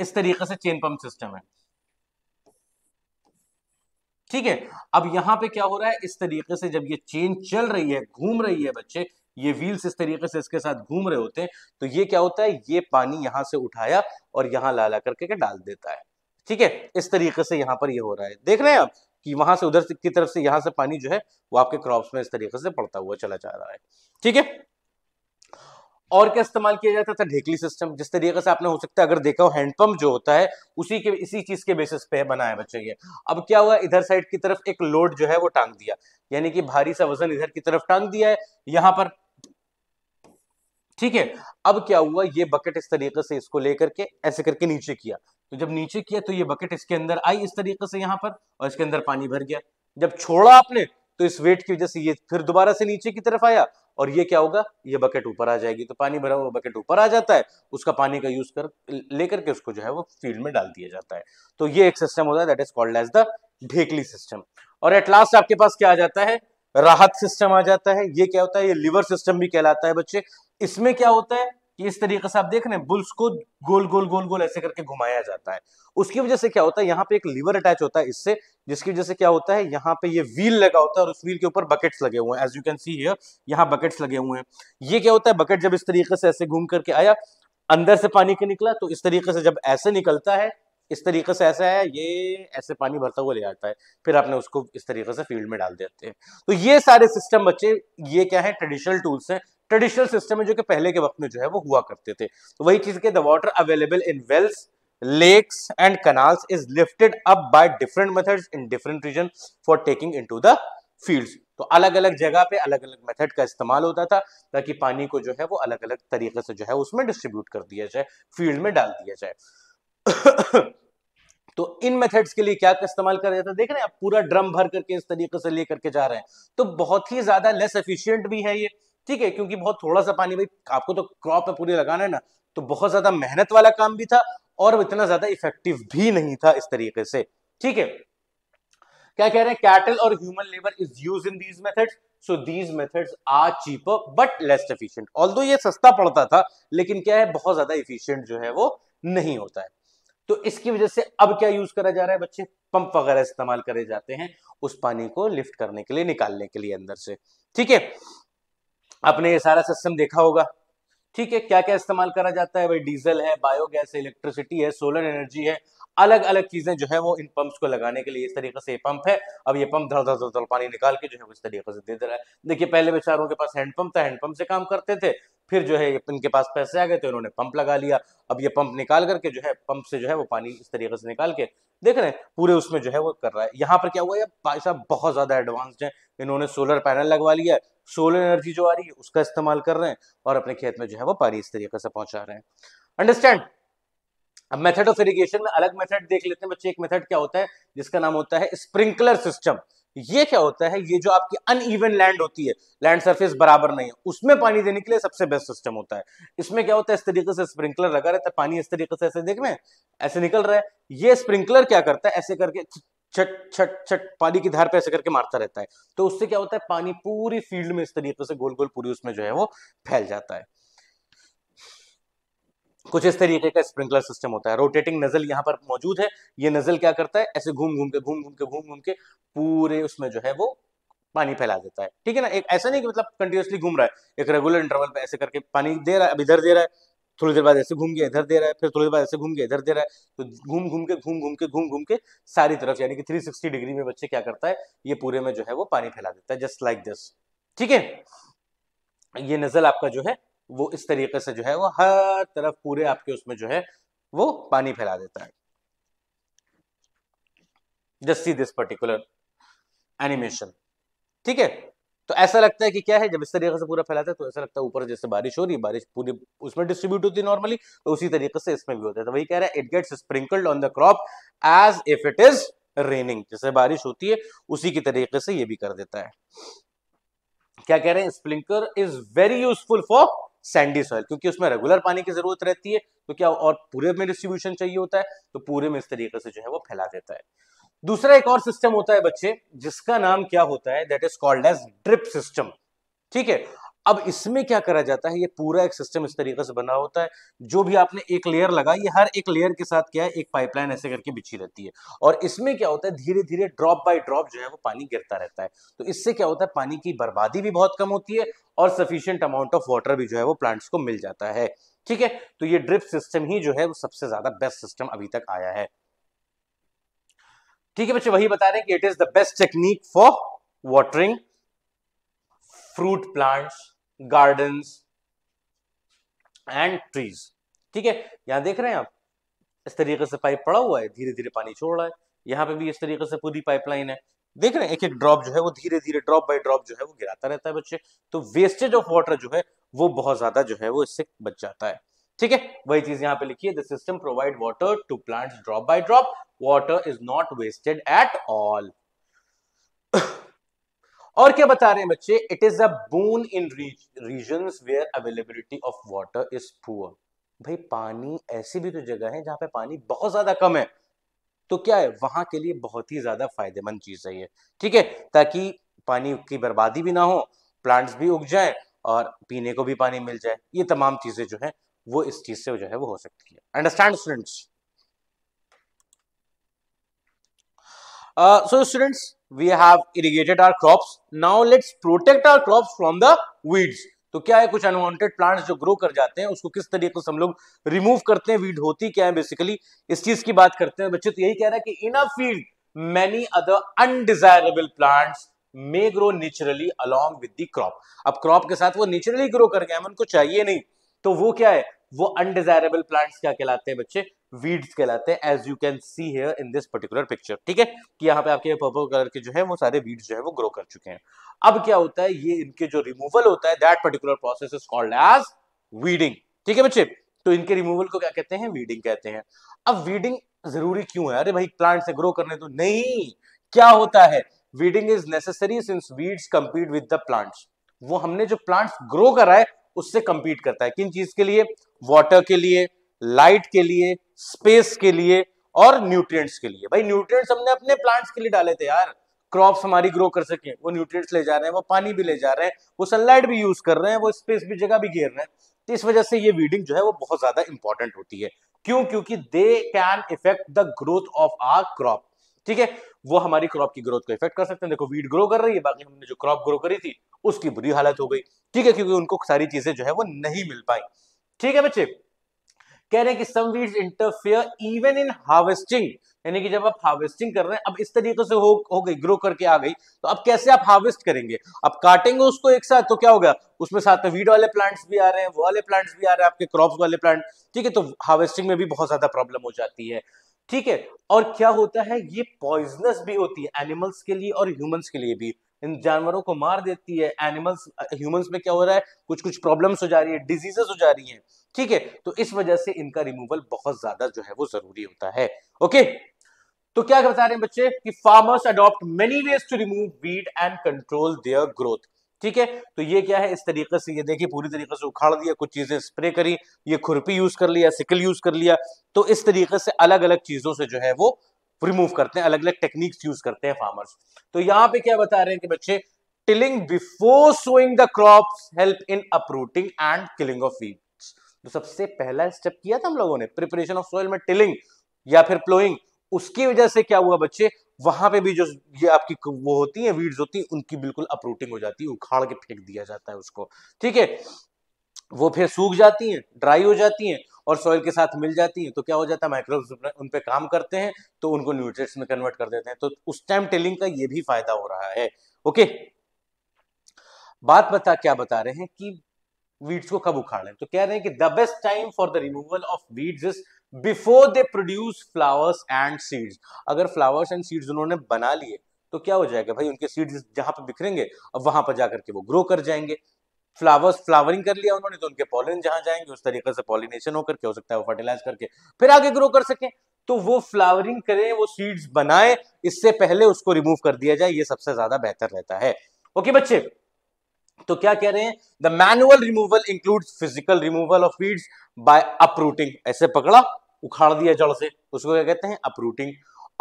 इस तरीके से चेन पंप सिस्टम है ठीक है अब यहां पे क्या हो रहा है इस तरीके से जब ये चेन चल रही है घूम रही है बच्चे ये व्हील्स इस तरीके से इसके साथ घूम रहे होते हैं तो ये क्या होता है ये पानी यहां से उठाया और यहां लाला करके के डाल देता है ठीक है इस तरीके से यहां पर ये हो रहा है देख रहे हैं आप कि वहां से उधर की तरफ से यहां से पानी जो है वो आपके क्रॉप्स में इस तरीके से पड़ता हुआ चला जा रहा है ठीक है और क्या इस्तेमाल किया जाता था ढेकली सिस्टम जिस तरीके से आपने हो सकता है अगर देखा हो हैंडपम्प जो होता है उसी के इसी चीज के बेसिस पे बनाया बच्चे ये अब क्या हुआ इधर साइड की तरफ एक लोड जो है वो टांग दिया यानी कि भारी सा वजन इधर की तरफ टांग दिया है यहां पर ठीक है अब क्या हुआ ये बकेट इस तरीके से इसको लेकर के ऐसे करके नीचे किया तो जब नीचे किया तो ये बकेट इसके अंदर आई इस तरीके से यहाँ पर और इसके अंदर पानी भर गया जब छोड़ा आपने तो इस वेट की वजह से ये फिर दोबारा से नीचे की तरफ आया और ये क्या होगा ये बकेट ऊपर आ जाएगी तो पानी भरा हुआ बकेट ऊपर आ जाता है उसका पानी का यूज कर लेकर के उसको जो है वो फील्ड में डाल दिया जाता है तो ये एक सिस्टम होता है that is called as the dhekli system और एट लास्ट आपके पास क्या आ जाता है राहत सिस्टम आ जाता है ये क्या होता है ये लिवर सिस्टम भी कहलाता है बच्चे इसमें क्या होता है कि इस तरीके से आप देख रहे हैं बुल्स को गोल गोल गोल गोल ऐसे करके घुमाया जाता है उसकी वजह से क्या होता है यहाँ पे एक लीवर अटैच होता है इससे जिसकी वजह से क्या होता है यहाँ पे ये व्हील लगा होता है और उस व्हील के ऊपर बकेट्स लगे हुए हैं as you can see here यहाँ बकेट्स लगे हुए हैं ये क्या होता है बकेट जब इस तरीके से ऐसे घूम करके आया अंदर से पानी के निकला तो इस तरीके से जब ऐसे निकलता है इस तरीके से ऐसा है ये ऐसे पानी भरता हुआ ले जाता है फिर आपने उसको इस तरीके से फील्ड में डाल देते हैं तो ये सारे सिस्टम बच्चे ये क्या है ट्रेडिशनल टूल्स हैं ट्रेडिशनल सिस्टम है जो कि पहले के वक्त में जो है वो हुआ करते थे तो वही चीज के the water available in wells lakes and canals is lifted up by different methods in different region for taking into the fields तो अलग अलग जगह पे अलग अलग मेथड का इस्तेमाल होता था ताकि पानी को जो है वो अलग अलग तरीके से जो है उसमें डिस्ट्रीब्यूट कर दिया जाए फील्ड में डाल दिया जाए तो इन मेथड्स के लिए क्या इस्तेमाल कर रहे थे देख रहे हैं आप पूरा ड्रम भर करके इस तरीके से लेकर के जा रहे हैं तो बहुत ही ज्यादा लेस एफिशियंट भी है ये ठीक है क्योंकि बहुत थोड़ा सा पानी भाई आपको तो क्रॉप में पूरी लगाना है ना तो बहुत ज्यादा मेहनत वाला काम भी था और इतना ज्यादा इफेक्टिव भी नहीं था इस तरीके से ठीक है क्या कह रहे हैं कैटल और human labour is use in these method so these methods are cheaper but less efficient all ये सस्ता पड़ता था लेकिन क्या है बहुत ज्यादा इफिशियंट जो है वो नहीं होता है तो इसकी वजह से अब क्या यूज करा जा रहा है बच्चे पंप वगैरह इस्तेमाल करे जाते हैं उस पानी को लिफ्ट करने के लिए निकालने के लिए अंदर से ठीक है आपने ये सारा सिस्टम देखा होगा ठीक है क्या क्या इस्तेमाल करा जाता है भाई डीजल है बायोगैस है इलेक्ट्रिसिटी है सोलर एनर्जी है अलग अलग चीजें जो है वो इन पंप्स को लगाने के लिए इस तरीके से पंप है अब ये पंप धड़ धड़ धड़ पानी निकाल के जो है इस तरीके से दे दे रहा है देखिए पहले बेचारों के पास हैंडपंप था हैंडपंप से काम करते थे फिर जो है इनके पास पैसे आ गए तो इन्होंने पंप लगा लिया अब ये पंप निकाल करके जो है पंप से जो है वो पानी इस तरीके से निकाल के देख रहे हैं पूरे उसमें जो है वो कर रहा है यहाँ पर क्या हुआ है भाई साहब बहुत ज्यादा एडवांस्ड है इन्होंने सोलर पैनल लगवा लिया सोलर एनर्जी जो आ रही है उसका इस्तेमाल कर रहे हैं और अपने खेत में जो है वो पानी इस तरीके से पहुंचा रहे हैं अंडरस्टैंड अब मेथड ऑफ इरिगेशन में अलग मेथड देख लेते हैं बच्चे एक मेथड क्या होता है जिसका नाम होता है स्प्रिंकलर सिस्टम ये क्या होता है ये जो आपकी अनइवन लैंड होती है लैंड सरफेस बराबर नहीं है उसमें पानी देने के लिए सबसे बेस्ट सिस्टम होता है इसमें क्या होता है इस तरीके से स्प्रिंकलर लगा रहता है पानी इस तरीके से ऐसे देख रहे हैं ऐसे निकल रहा है ये स्प्रिंकलर क्या करता है ऐसे करके छट छट छट पानी की धार पे ऐसे करके मारता रहता है तो उससे क्या होता है पानी पूरी फील्ड में इस तरीके से गोल गोल पूरी उसमें जो है वो फैल जाता है कुछ इस तरीके का स्प्रिंकलर सिस्टम होता है रोटेटिंग नजल यहाँ पर मौजूद है ये नजल क्या करता है ऐसे घूम घूम के घूम घूम के घूम घूम के पूरे उसमें जो है वो पानी फैला देता है ठीक है ना एक ऐसा नहीं कि मतलब कंटिन्यूसली घूम रहा है एक रेगुलर इंटरवल पे ऐसे करके पानी दे रहा है अब इधर दे रहा है थोड़ी देर बाद ऐसे घूम के इधर दे रहा है फिर थोड़ी देर बाद ऐसे घूम के इधर दे रहा है तो घूम घूम के घूम घूम के घूम घूम के सारी तरफ यानी कि सिक्सटी डिग्री में बच्चे क्या करता है ये पूरे में जो है वो पानी फैला देता है जस्ट लाइक दिस ठीक है ये नजल आपका जो है वो इस तरीके से जो है वो हर तरफ पूरे आपके उसमें जो है वो पानी फैला देता है just see this particular animation ठीक है तो ऐसा लगता है कि क्या है जब इस तरीके से पूरा फैलाता है तो ऐसा लगता है ऊपर जैसे बारिश हो रही है बारिश पूरी उसमें डिस्ट्रीब्यूट होती है नॉर्मली तो उसी तरीके से इसमें भी होता है तो वही कह रहा है it gets sprinkled on the crop as if it is raining जैसे बारिश होती है उसी की तरीके से ये भी कर देता है क्या कह रहे हैं sprinkler is very useful for sandy soil क्योंकि उसमें रेगुलर पानी की जरूरत रहती है तो क्या और पूरे में डिस्ट्रीब्यूशन चाहिए होता है तो पूरे में इस तरीके से जो है वो फैला देता है दूसरा एक और सिस्टम होता है बच्चे जिसका नाम क्या होता है that is called as drip system ठीक है अब इसमें क्या करा जाता है ये पूरा एक सिस्टम इस तरीके से बना होता है जो भी आपने एक लेयर लगाई हर एक लेयर के साथ क्या है एक पाइपलाइन ऐसे करके बिछी रहती है और इसमें क्या होता है धीरे धीरे ड्रॉप बाय ड्रॉप जो है वो पानी गिरता रहता है तो इससे क्या होता है पानी की बर्बादी भी बहुत कम होती है और सफिशियंट अमाउंट ऑफ वाटर भी जो है वो प्लांट्स को मिल जाता है ठीक है तो ये ड्रिप सिस्टम ही जो है वो सबसे ज्यादा बेस्ट सिस्टम अभी तक आया है ठीक है बच्चे वही बता रहे हैं कि it is the best technique for watering fruit plants gardens and trees ठीक है यहां देख रहे हैं आप इस तरीके से पाइप पड़ा हुआ है धीरे धीरे पानी छोड़ रहा है यहाँ पे भी इस तरीके से पूरी पाइपलाइन है देख रहे हैं एक एक ड्रॉप जो है वो धीरे धीरे ड्रॉप बाय ड्रॉप जो है वो गिराता रहता है बच्चे तो वेस्टेज ऑफ वाटर जो है वो बहुत ज्यादा जो है वो इससे बच जाता है ठीक है वही चीज यहाँ पे लिखी है the system provide water to plants drop by drop water is not wasted at all और क्या बता रहे हैं बच्चे it is a boon in region where availability of water is poor भाई पानी ऐसी भी तो जगह है जहां पे पानी बहुत ज्यादा कम है तो क्या है वहां के लिए बहुत ही ज्यादा फायदेमंद चीज है ये ठीक है ताकि पानी की बर्बादी भी ना हो प्लांट्स भी उग जाए और पीने को भी पानी मिल जाए ये तमाम चीजें जो है वो इस चीज से जो है वो हो सकती है understand students so students we have irrigated our crops now let's protect our crops from the weeds तो क्या है कुछ अनवांटेड प्लांट्स जो ग्रो कर जाते हैं उसको किस तरीके से हम लोग रिमूव करते हैं वीड होती क्या है बेसिकली इस चीज की बात करते हैं बच्चे तो यही कह रहा है कि in a field many other undesirable plants may grow naturally along with the crop अब क्रॉप के साथ वो नेचुरली ग्रो कर गए हम उनको चाहिए नहीं तो वो क्या है वो अनडिजायरेबल प्लांट्स क्या कहलाते हैं बच्चे वीड्स कहलाते हैं as you can see here in this particular picture ठीक है कि यहाँ पे आपके पर्पल कलर के जो है वो सारे वीड्स जो है वो ग्रो कर चुके हैं अब क्या होता है ये इनके जो रिमूवल होता है that particular process is called as weeding ठीक है बच्चे तो इनके रिमूवल को क्या कहते हैं वीडिंग कहते हैं अब वीडिंग जरूरी क्यों है अरे भाई प्लांट से ग्रो करने तो नहीं क्या होता है weeding is necessary since weeds compete with the plants वो हमने जो प्लांट्स ग्रो करा है उससे कंपीट करता है किन चीज के लिए वाटर के लिए लाइट के लिए स्पेस के लिए और न्यूट्रिएंट्स के लिए भाई न्यूट्रिएंट्स हमने अपने प्लांट्स के लिए डाले थे यार क्रॉप्स हमारी ग्रो कर सके वो न्यूट्रिएंट्स ले जा रहे हैं वो पानी भी ले जा रहे हैं वो सनलाइट भी यूज कर रहे हैं वो स्पेस भी जगह भी घेर रहे हैं तो इस वजह से ये वीडिंग जो है वो बहुत ज्यादा इंपॉर्टेंट होती है क्यों क्योंकि they can effect the growth of our crop ठीक है वो हमारी क्रॉप की ग्रोथ को इफेक्ट कर सकते हैं देखो वीड ग्रो कर रही है बाकी हमने जो क्रॉप ग्रो करी थी उसकी बुरी हालत हो गई ठीक है क्योंकि उनको सारी चीजें जो है वो नहीं मिल पाई ठीक है बच्चे कह रहे हैं कि some weeds interfere even in harvesting यानी कि जब आप हार्वेस्टिंग कर रहे हैं अब इस तरीके से हो हो गई ग्रो करके आ गई तो अब कैसे आप हार्वेस्ट करेंगे अब काटेंगे उसको एक साथ तो क्या होगा उसमें साथ में वीड वाले प्लांट्स भी आ रहे हैं वो वाले प्लांट्स भी आ रहे हैं आपके क्रॉप्स वाले प्लांट ठीक है तो हार्वेस्टिंग में भी बहुत ज्यादा प्रॉब्लम हो जाती है ठीक है और क्या होता है ये पॉइजनस भी होती है एनिमल्स के लिए और ह्यूमंस के लिए भी इन जानवरों को मार देती है एनिमल्स ह्यूमंस में क्या हो रहा है कुछ कुछ प्रॉब्लम्स हो जा रही है डिजीजेस हो जा रही हैं ठीक है तो इस वजह से इनका रिमूवल बहुत ज्यादा जो है वो जरूरी होता है ओके तो क्या बता रहे हैं बच्चे कि farmers adopt many ways to remove weed and control their growth ठीक है तो ये क्या है इस तरीके से ये देखिए पूरी तरीके से उखाड़ दिया कुछ चीजें स्प्रे करी ये खुरपी यूज कर लिया सिकल यूज कर लिया तो इस तरीके से अलग अलग चीजों से जो है वो रिमूव करते हैं अलग अलग टेक्निक्स यूज करते हैं फार्मर्स तो यहाँ पे क्या बता रहे हैं कि बच्चे tilling before sowing the crop help in uprooting and killing of weeds तो सबसे पहला स्टेप किया था हम लोगों ने प्रिपरेशन ऑफ सोइल में टिलिंग या फिर प्लोइंग उसकी वजह से क्या हुआ बच्चे वहां पे भी जो ये आपकी वो होती है वीड्स होती है उनकी बिल्कुल अपरूटिंग हो जाती है उखाड़ के फेंक दिया जाता है उसको ठीक है वो फिर सूख जाती हैं ड्राई हो जाती हैं और सॉइल के साथ मिल जाती हैं तो क्या हो जाता है माइक्रोव उन पर काम करते हैं तो उनको न्यूट्रिएंट्स में कन्वर्ट कर देते हैं तो उस टाइम टेलिंग का ये भी फायदा हो रहा है ओके बात बता क्या बता रहे हैं कि वीड्स को कब उखाड़ें तो कह रहे हैं कि the best time for the removal of weeds is before they produce flowers and seeds अगर फ्लावर्स एंड सीड्स उन्होंने बना लिए तो क्या हो जाएगा भाई उनके सीड्स जहां पर बिखरेंगे अब वहां पर जाकर के वो ग्रो कर जाएंगे फ्लावर्स फ्लावरिंग कर लिया उन्होंने तो उनके पॉलिन जहां जाएंगे उस तरीके से पॉलिनेशन होकर के हो सकता है वो फर्टिलाइज करके फिर आगे ग्रो कर सके तो वो फ्लावरिंग करें वो सीड्स बनाए इससे पहले उसको रिमूव कर दिया जाए ये सबसे ज्यादा बेहतर रहता है ओके बच्चे तो क्या कह रहे हैं the manual removal include physical removal of weeds by uprooting ऐसे पकड़ा उखाड़ दिया जड़ से उसको क्या कहते हैं अप्रूटिंग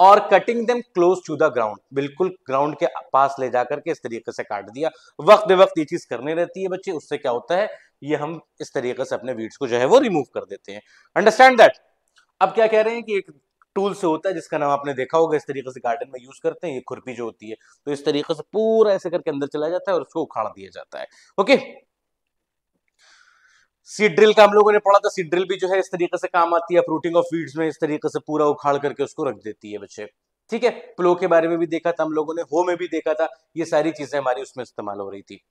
और cutting them close to the ground बिल्कुल ग्राउंड के पास ले जाकर के इस तरीके से काट दिया वक्त बे वक्त ये चीज करने रहती है बच्चे उससे क्या होता है ये हम इस तरीके से अपने वीड्स को जो है वो रिमूव कर देते हैं अंडरस्टैंड दैट अब क्या कह रहे हैं कि एक टूल से होता है जिसका नाम आपने देखा होगा इस तरीके से गार्डन में यूज करते हैं ये खुरपी जो होती है तो इस तरीके से पूरा ऐसे करके अंदर चला जाता है और उसको उखाड़ दिया जाता है ओके सीड ड्रिल का हम लोगों ने पढ़ा था सीड ड्रिल भी जो है इस तरीके से काम आती है फ्रूटिंग ऑफ फीड्स में इस तरीके से पूरा उखाड़ करके उसको रख देती है बच्चे ठीक है प्लो के बारे में भी देखा था हम लोगों ने हो में भी देखा था ये सारी चीजें हमारी उसमें इस्तेमाल हो रही थी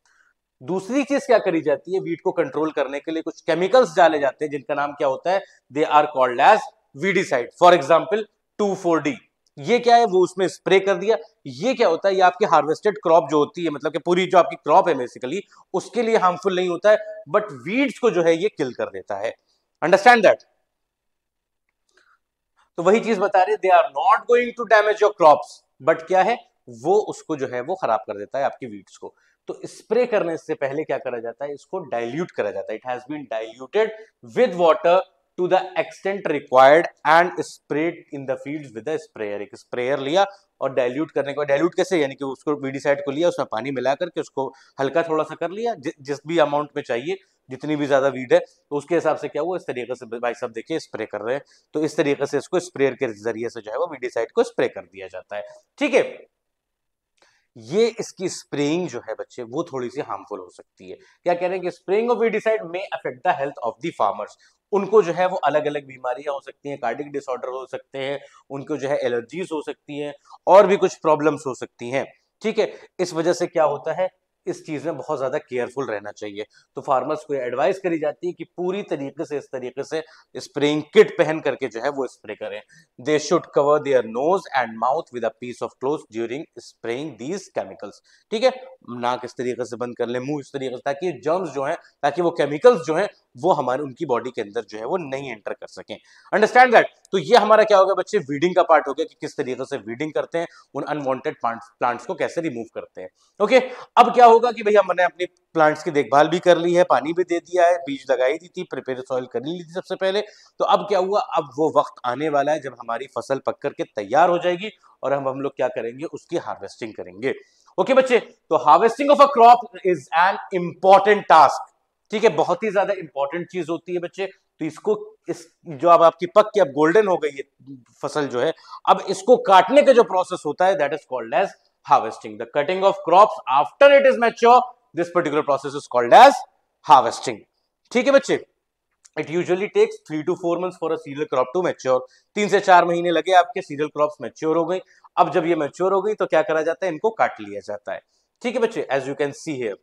दूसरी चीज क्या करी जाती है वीट को कंट्रोल करने के लिए कुछ केमिकल्स डाले जाते हैं जिनका नाम क्या होता है they are called as weedicide for example two four D ये क्या है वो उसमें स्प्रे कर दिया ये क्या होता है ये आपकी हार्वेस्टेड क्रॉप जो होती है मतलब कि पूरी जो आपकी क्रॉप है बेसिकली उसके लिए हार्मफुल नहीं होता है बट वीड्स को जो है ये किल कर देता है अंडरस्टैंड दैट तो वही चीज बता रहे they are not going to damage your crop but क्या है वो उसको जो है वो खराब कर देता है आपकी वीड्स को तो स्प्रे करने से पहले क्या करा जाता है इसको डाइल्यूट करा जाता है it has been diluted with water to the extent required and spread in the field with sprayer एक स्प्रेयर लिया और डायल्यूट करने के बाद डायल्यूट कैसे यानी कि उसको वीडीसाइड को लिया उसमें पानी मिला करके उसको हल्का थोड़ा सा कर लिया जि, जिस भी अमाउंट में चाहिए जितनी भी ज्यादा वीड है तो उसके हिसाब से क्या हुआ इस तरीके से भाई साहब देखिए स्प्रे कर रहे हैं तो इस तरीके से इसको स्प्रेयर के जरिए से जो है वो वीडीसाइड को स्प्रे कर दिया जाता है ठीक है ये इसकी स्प्रेइंग जो है बच्चे वो थोड़ी सी हार्मफुल हो सकती है क्या कह रहे हैं कि spraying of weedicide may affect the health of the farmers उनको जो है वो अलग अलग बीमारियां हो सकती हैं कार्डिक डिसऑर्डर हो सकते हैं उनको जो है एलर्जीज हो सकती हैं और भी कुछ प्रॉब्लम्स हो सकती हैं ठीक है इस वजह से क्या होता है इस चीज़ में बहुत ज़्यादा केयरफुल रहना चाहिए तो फार्मर्स को एडवाइस करी जाती है कि पूरी तरीके से इस तरीके से स्प्रेइंग किट पहन करके जो है वो स्प्रे करें they should cover their nose and mouth with a piece of cloth during spraying these chemicals ठीक है नाक इस तरीके से बंद कर लें मुंह इस तरीके से ताकि जर्म्स जो हैं ताकि वो केमिकल्स जो हैं वो हमारे उनकी बॉडी के अंदर जो है वो नहीं एंटर कर सकें अंडरस्टैंड दैट तो ये हमारा क्या होगा बच्चे वीडिंग का पार्ट हो गया कि किस तरीके से वीडिंग करते हैं उन अनवांटेड प्लांट्स को कैसे रिमूव करते हैं ओके अब क्या होगा कि भैया हमने अपने प्लांट्स की देखभाल भी कर ली है पानी भी दे दिया है बीज लगाई दी थी प्रिपेयर सॉइल कर ली थी सबसे पहले तो अब क्या हुआ अब वो वक्त आने वाला है जब हमारी फसल पक करके तैयार हो जाएगी और हम हम लोग क्या करेंगे उसकी हार्वेस्टिंग करेंगे ओके okay, बच्चे तो harvesting of a crop is an important task ठीक है बहुत ही ज्यादा इंपॉर्टेंट चीज होती है बच्चे तो इसको इस जो अब आपकी पक की अब गोल्डन हो गई है फसल जो है अब इसको काटने का जो प्रोसेस होता है that is called as harvesting the cutting of crop after it is mature this particular process is called as harvesting ठीक है बच्चे it usually takes three to four month for cereal crop to mature तीन से चार महीने लगे आपके सीरियल क्रॉप मेच्योर हो गई अब जब ये मेच्योर हो गई तो क्या करा जाता है इनको काट लिया जाता है ठीक है बच्चे as you can see here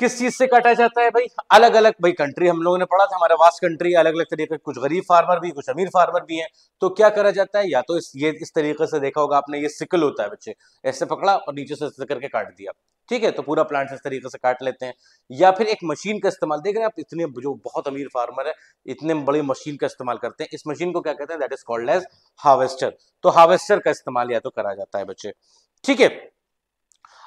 किस चीज से काटा जाता है भाई अलग अलग भाई कंट्री हम लोगों ने पढ़ा था हमारा वास्ट कंट्री अलग अलग तरीके कुछ गरीब फार्मर भी कुछ अमीर फार्मर भी हैं तो क्या करा जाता है या तो इस ये इस तरीके से देखा होगा आपने ये सिकल होता है बच्चे ऐसे पकड़ा और नीचे से ऐसे करके काट दिया ठीक है तो पूरा प्लांट इस तरीके से काट लेते हैं या फिर एक मशीन का इस्तेमाल देख रहे हैं आप इतने जो बहुत अमीर फार्मर है इतने बड़ी मशीन का इस्तेमाल करते हैं इस मशीन को क्या कहते हैं that is called as harvester तो हार्वेस्टर का इस्तेमाल या तो करा जाता है बच्चे ठीक है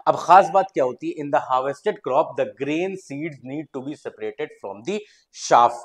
अब खास बात क्या होती है in the harvested crop the grain seeds need to be separated from the chaff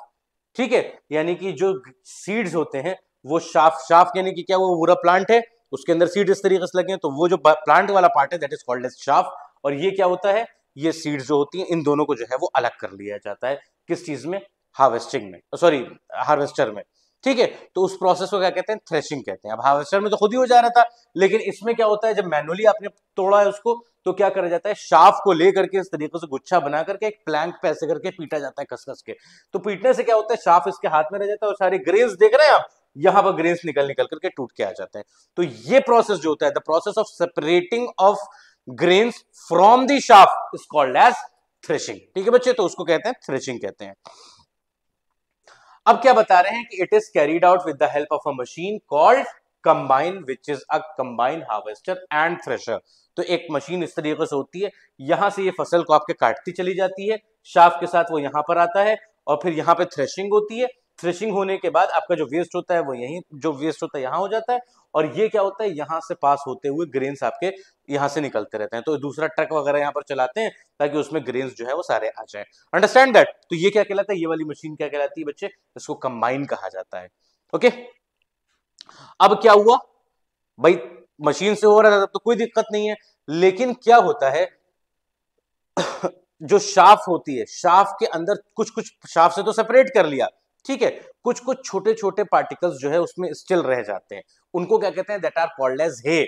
ठीक है यानी कि जो सीड्स होते हैं वो शाफ शाफ यानी कि क्या वो पूरा प्लांट है उसके अंदर सीड इस तरीके से लगे हैं तो वो जो प्लांट वाला पार्ट है that is called as chaff और ये क्या होता है ये सीड्स जो होती हैं इन दोनों को जो है वो अलग कर लिया जाता है किस चीज में हार्वेस्टिंग में सॉरी हार्वेस्टर में ठीक है तो उस प्रोसेस को क्या कहते हैं थ्रेशिंग कहते हैं अब हार्वेस्टर में तो खुद ही हो जा रहा था लेकिन इसमें क्या होता है जब मैनुअली आपने तोड़ा है उसको तो क्या करा जाता है शाफ को लेकर के इस तरीके से गुच्छा बना करके एक प्लैंक पैसे करके पीटा जाता है कसकस के तो पीटने से क्या होता है शाफ इसके हाथ में रह जाता है और सारे ग्रेन्स देख रहे हैं आप यहां पर ग्रेन्स निकल निकल करके टूट के आ जाते हैं तो ये प्रोसेस जो होता है the process of separating of grains from the chaff is called as threshing ठीक है बच्चे तो उसको कहते हैं थ्रेशिंग कहते हैं अब क्या बता रहे हैं कि it is carried out with the help of a machine called combine which is a combine harvester and thresher तो एक मशीन इस तरीके से होती है यहां से ये फसल को आपके काटती चली जाती है शाफ के साथ वो यहां पर आता है और फिर यहां पे थ्रेशिंग होती है थ्रेशिंग होने के बाद आपका जो वेस्ट होता है वो यहीं जो वेस्ट होता है यहाँ हो जाता है और ये क्या होता है यहाँ से पास होते हुए ग्रेन्स आपके यहाँ से निकलते रहते हैं तो दूसरा ट्रक वगैरह यहाँ पर चलाते हैं ताकि उसमें ग्रेन्स जो है वो सारे आ जाए अंडरस्टैंड दैट तो ये क्या कहलाता है ये वाली मशीन क्या कहलाती है बच्चे इसको कंबाइन कहा जाता है ओके अब क्या हुआ भाई मशीन से हो रहा था तो कोई दिक्कत नहीं है लेकिन क्या होता है जो शाफ होती है शाफ के अंदर कुछ कुछ शाफ से तो सेपरेट कर लिया ठीक है कुछ कुछ छोटे छोटे पार्टिकल्स जो है उसमें स्टिल रह जाते हैं उनको क्या कहते हैं that are called as hay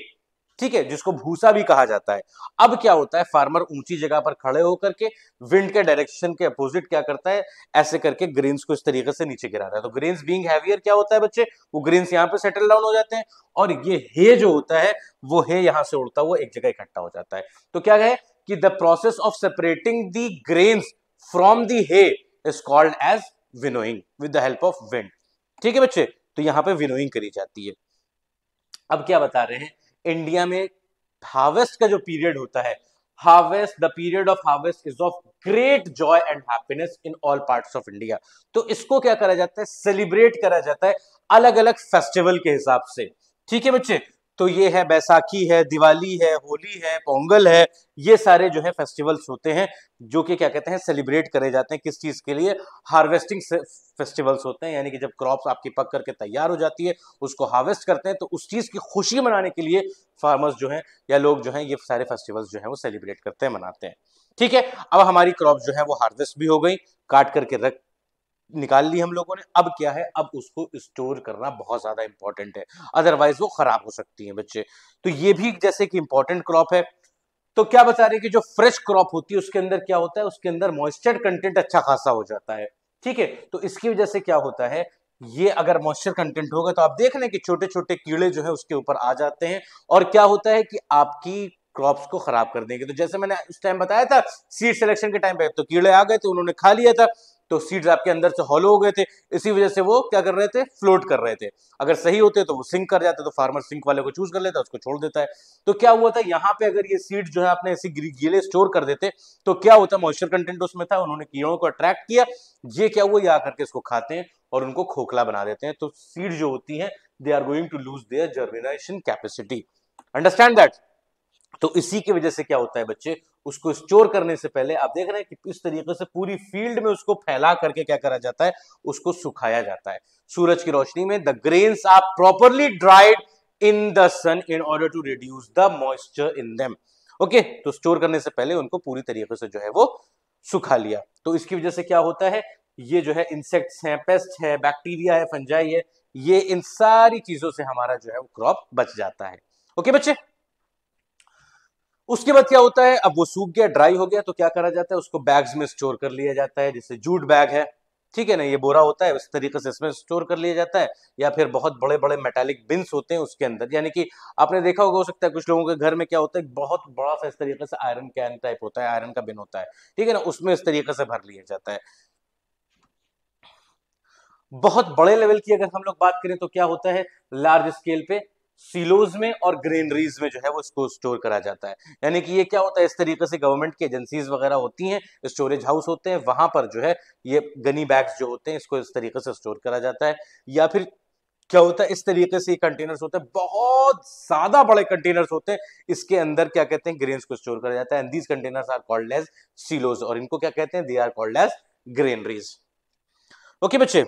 ठीक है जिसको भूसा भी कहा जाता है अब क्या होता है फार्मर ऊंची जगह पर खड़े होकर के विंड के डायरेक्शन के अपोजिट क्या करता है ऐसे करके ग्रेन्स को इस तरीके से नीचे गिराता है तो ग्रेन्स बींग हैवियर क्या होता है बच्चे वो ग्रेन्स यहाँ पे सेटल डाउन हो जाते हैं और ये हे जो होता है वो हे यहां से उड़ता हुआ एक जगह इकट्ठा हो जाता है तो क्या है कि the process of separating the grains from the hay is called as winnowing with the help of wind ठीक है बच्चे तो यहाँ पे विनोइंग करी जाती है अब क्या बता रहे हैं इंडिया में हार्वेस्ट का जो पीरियड होता है harvest the period of harvest is of great joy and happiness in all parts of India तो इसको क्या करा जाता है सेलिब्रेट करा जाता है अलग अलग फेस्टिवल के हिसाब से ठीक है बच्चे तो ये है बैसाखी है दिवाली है होली है पोंगल है ये सारे जो है फेस्टिवल्स होते हैं जो कि क्या कहते हैं सेलिब्रेट करे जाते हैं किस चीज़ के लिए हार्वेस्टिंग फेस्टिवल्स होते हैं यानी कि जब क्रॉप्स आपकी पक करके तैयार हो जाती है उसको हार्वेस्ट करते हैं तो उस चीज़ की खुशी मनाने के लिए फार्मर्स जो हैं या लोग जो हैं ये सारे फेस्टिवल्स जो हैं वो सेलिब्रेट करते हैं मनाते हैं ठीक है अब हमारी क्रॉप जो है वो हार्वेस्ट भी हो गई काट करके रख निकाल ली हम लोगों ने अब क्या है अब उसको स्टोर करना बहुत ज़्यादा इंपॉर्टेंट है अदरवाइज वो ख़राब हो सकती है बच्चे तो ये भी जैसे कि इंपॉर्टेंट क्रॉप है तो क्या बता रहे कि जो फ्रेश क्रॉप होती है उसके अंदर क्या होता है उसके अंदर मॉइस्चर कंटेंट अच्छा खासा हो जाता है ठीक है तो इसकी वजह से क्या होता है ये अगर मॉइस्चर कंटेंट होगा तो आप देख रहे कि छोटे छोटे कीड़े जो है उसके ऊपर आ जाते हैं और क्या होता है कि आपकी क्रॉप्स को खराब कर देंगे तो जैसे मैंने उस टाइम बताया था सीड सिलेक्शन के टाइम पे तो कीड़े आ गए तो उन्होंने खा लिया था तो सीड्स आपके अंदर से हॉलो हो गए थे इसी वजह से वो क्या कर रहे थे फ्लोट कर रहे थे अगर सही होते तो वो सिंक कर जाते तो फार्मर सिंक वाले को चूज कर लेता उसको छोड़ देता है तो क्या हुआ था यहाँ पे अगर ये सीड जो है आपने ऐसे गीले स्टोर कर देते तो क्या होता मॉइस्चर कंटेंट उसमें था उन्होंने कीड़ों को अट्रैक्ट किया ये क्या हुआ ये आकर के इसको खाते हैं और उनको खोखला बना देते हैं तो सीड जो होती है they are going to lose their germination capacity understand that तो इसी की वजह से क्या होता है बच्चे उसको स्टोर करने से पहले आप देख रहे हैं कि इस तरीके से पूरी फील्ड में उसको फैला करके क्या करा जाता है उसको सुखाया जाता है सूरज की रोशनी में the grains are properly dried in the sun in order to reduce the moisture in them okay तो स्टोर करने से पहले उनको पूरी तरीके से जो है वो सुखा लिया तो इसकी वजह से क्या होता है ये जो है इंसेक्ट्स हैं पेस्ट है बैक्टीरिया है फंजाई है ये इन सारी चीजों से हमारा जो है वो क्रॉप बच जाता है ओके बच्चे उसके बाद क्या होता है अब वो सूख गया ड्राई हो गया तो क्या करा जाता है उसको बैग्स में स्टोर कर लिया जाता है जैसे जूट बैग है ठीक है ना ये बोरा होता है उस तरीके से इसमें स्टोर कर लिया जाता है या फिर बहुत बड़े बड़े मेटालिक बिन्स होते हैं उसके अंदर यानी कि आपने देखा होगा हो सकता है कुछ लोगों के घर में क्या होता है बहुत बड़ा सा इस तरीके से आयरन कैन टाइप होता है आयरन का बिन होता है ठीक है ना उसमें इस तरीके से भर लिया जाता है बहुत बड़े लेवल की अगर हम लोग बात करें तो क्या होता है लार्ज स्केल पे सिलोज में और ग्रेनरीज में जो है वो इसको स्टोर करा जाता है यानी कि ये क्या होता है इस तरीके से गवर्नमेंट की एजेंसीज वगैरह होती हैं स्टोरेज हाउस होते हैं वहां पर जो है ये गनी बैग्स जो होते हैं इसको इस तरीके से स्टोर करा जाता है या फिर क्या होता है इस तरीके से कंटेनर्स होते हैं बहुत ज्यादा बड़े कंटेनर्स होते हैं इसके अंदर क्या कहते हैं ग्रेन्स को स्टोर करा जाता है and these containers are called as silos और इनको क्या कहते हैं they are called as granaries okay बच्चे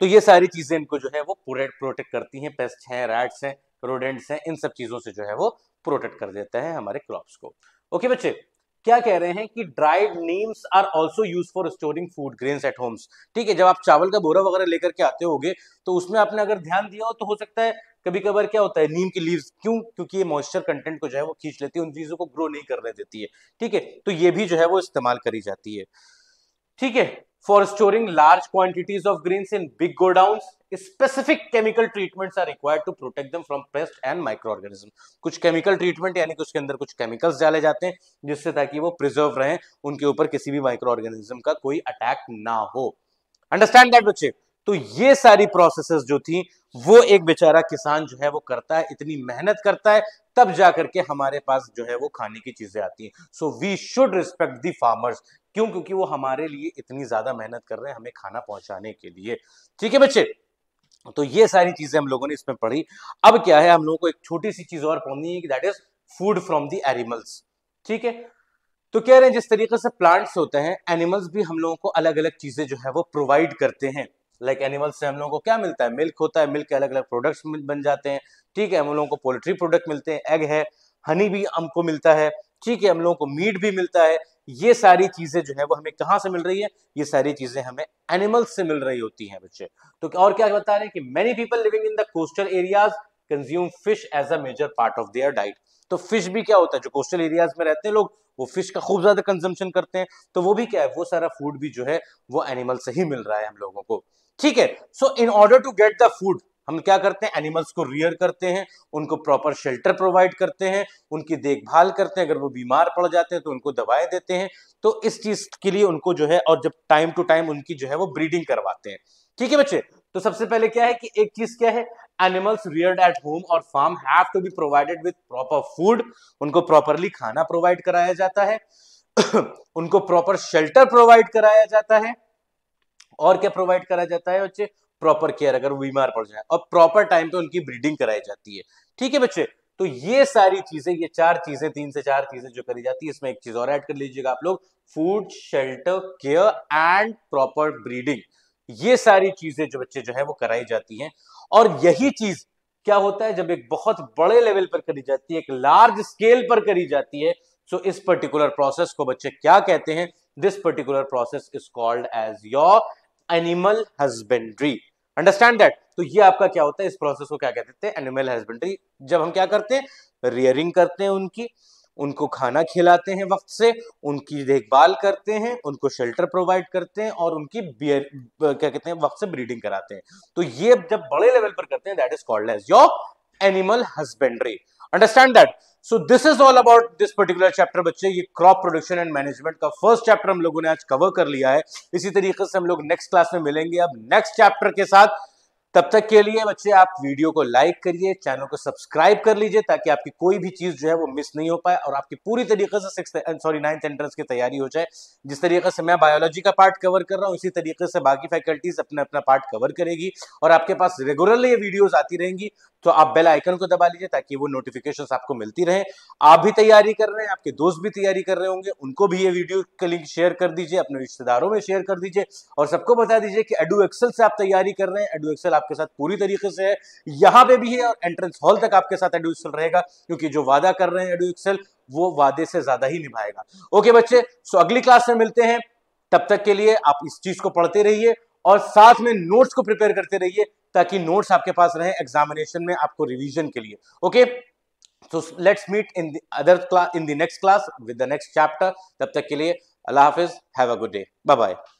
तो ये सारी चीजें इनको जो है वो प्रोटेक्ट करती हैं पेस्ट हैं रैट्स हैं रोडेंट्स हैं इन सब चीजों से जो है वो प्रोटेक्ट कर देता है हमारे क्रॉप्स को ओके बच्चे क्या कह रहे हैं कि dried neems are also use for storing food grains at homes ठीक है जब आप चावल का बोरा वगैरह लेकर के आते होगे तो उसमें आपने अगर ध्यान दिया हो तो हो सकता है कभी कभार क्या होता है नीम की लीव्स क्यों क्योंकि ये मॉइस्चर कंटेंट को जो है वो खींच लेती है उन चीजों को ग्रो नहीं करने देती है ठीक है तो ये भी जो है वो इस्तेमाल करी जाती है ठीक है for storing large quantities of grain in big godown specific chemical treatments are required to protect them from pest and microorganism कुछ केमिकल ट्रीटमेंट यानी कि उसके अंदर कुछ केमिकल्स डाले जाते हैं जिससे ताकि वो प्रिजर्व रहे उनके ऊपर किसी भी माइक्रो ऑर्गेनिज्म का कोई अटैक ना हो अंडरस्टैंड दैट बच्चे तो ये सारी प्रोसेसेस जो थी वो एक बेचारा किसान जो है वो करता है इतनी मेहनत करता है तब जा करके हमारे पास जो है वो खाने की चीजें आती हैं so we should respect the farmers क्यों क्योंकि वो हमारे लिए इतनी ज्यादा मेहनत कर रहे हैं हमें खाना पहुंचाने के लिए ठीक है बच्चे तो ये सारी चीजें हम लोगों ने इसमें पढ़ी अब क्या है हम लोगों को एक छोटी सी चीज और पढ़नी है कि that is food from the animals ठीक है तो कह रहे हैं जिस तरीके से प्लांट्स होते हैं एनिमल्स भी हम लोगों को अलग अलग चीजें जो है वो प्रोवाइड करते हैं लाइक like से हम लोगों को क्या मिलता है मिल्क होता है मिल्क के अलग अलग प्रोडक्ट्स बन जाते हैं ठीक है हम लोगों को पोल्ट्री प्रोडक्ट मिलते हैं एग है हनी भी हमको मिलता है ठीक है हम लोगों को मीट भी मिलता है ये सारी चीजें जो है वो हमें कहाँ से मिल रही है ये सारी चीजें हमें एनिमल्स से मिल रही होती हैं बच्चे तो और क्या बता रहे हैं कि many people living in the coastal areas consume fish as a major part of their diet तो फिश भी क्या होता है जो कोस्टल एरियाज में रहते हैं लोग वो फिश का खूब ज्यादा कंजम्पशन करते हैं तो वो भी क्या है वो सारा फूड भी जो है वो एनिमल से ही मिल रहा है हम लोगों को ठीक है so in order to get the food हम क्या करते हैं एनिमल्स को रियर करते हैं उनको प्रॉपर शेल्टर प्रोवाइड करते हैं उनकी देखभाल करते हैं अगर वो बीमार पड़ जाते हैं तो उनको दवाएं देते हैं तो इस चीज के लिए उनको जो है और जब टाइम टू टाइम उनकी जो है वो ब्रीडिंग करवाते हैं ठीक है बच्चे तो सबसे पहले क्या है कि एक चीज क्या है एनिमल्स रियर्ड एट होम और farm have to be provided with proper food उनको प्रॉपरली खाना प्रोवाइड कराया जाता है उनको प्रॉपर शेल्टर प्रोवाइड कराया जाता है और क्या प्रोवाइड करा जाता है बच्चे प्रॉपर केयर अगर वो बीमार पड़ जाए और प्रॉपर टाइम पे उनकी ब्रीडिंग कराई जाती है ठीक है बच्चे तो ये सारी चीजें ये चार चीजें तीन से चार चीजें जो करी जाती है इसमें एक चीज और ऐड कर लीजिएगा आप लोग food shelter care and proper breeding ये सारी चीजें जो बच्चे जो है वो कराई जाती हैं और यही चीज क्या होता है जब एक बहुत बड़े लेवल पर करी जाती है एक लार्ज स्केल पर करी जाती है सो तो इस पर्टिकुलर प्रोसेस को बच्चे क्या कहते हैं this particular process is called as your animal husbandry understand that तो ये आपका क्या होता है इस प्रोसेस को क्या कहते हैं एनिमल हस्बेंड्री जब हम क्या करते हैं रियरिंग करते हैं उनकी उनको खाना खिलाते हैं वक्त से उनकी देखभाल करते हैं उनको शेल्टर प्रोवाइड करते हैं और उनकी बियर क्या कहते हैं वक्त से ब्रीडिंग कराते हैं तो ये जब बड़े लेवल पर करते हैं that is called as your animal husbandry understand that so this is all about this particular chapter बच्चे ये क्रॉप प्रोडक्शन एंड मैनेजमेंट का फर्स्ट चैप्टर हम लोगों ने आज कवर कर लिया है इसी तरीके से हम लोग नेक्स्ट क्लास में मिलेंगे अब नेक्स्ट चैप्टर के साथ तब तक के लिए बच्चे आप वीडियो को लाइक करिए चैनल को सब्सक्राइब कर लीजिए ताकि आपकी कोई भी चीज जो है वो मिस नहीं हो पाए और आपकी पूरी तरीके से सिक्स सॉरी नाइन्थ एंट्रेंस की तैयारी हो जाए जिस तरीके से मैं बायोलॉजी का पार्ट कवर कर रहा हूँ इसी तरीके से बाकी फैकल्टीज अपना अपना पार्ट कवर करेगी और आपके पास रेगुलरली ये वीडियोज आती रहेंगी तो आप बेल आइकन को दबा लीजिए ताकि वो नोटिफिकेशन आपको मिलती रहे आप भी तैयारी कर रहे हैं आपके दोस्त भी तैयारी कर रहे होंगे उनको भी ये वीडियो का लिंक शेयर कर दीजिए अपने रिश्तेदारों में शेयर कर दीजिए और सबको बता दीजिए कि एडू एक्सेल से आप तैयारी कर रहे हैं एडू एक्सेल आपके साथ पूरी तरीके से है यहाँ पे भी है और एंट्रेंस हॉल तक आपके साथ एडू एक्सेल रहेगा क्योंकि जो वादा कर रहे हैं एडू एक्सेल वो वादे से ज्यादा ही निभाएगा ओके बच्चे सो अगली क्लास में मिलते हैं तब तक के लिए आप इस चीज को पढ़ते रहिए और साथ में नोट्स को प्रिपेयर करते रहिए ताकि नोट्स आपके पास रहे एग्जामिनेशन में आपको रिवीजन के लिए okay so let's meet in other class in the next class with the next chapter तब तक के लिए अल्लाह हाफिज have a good day bye bye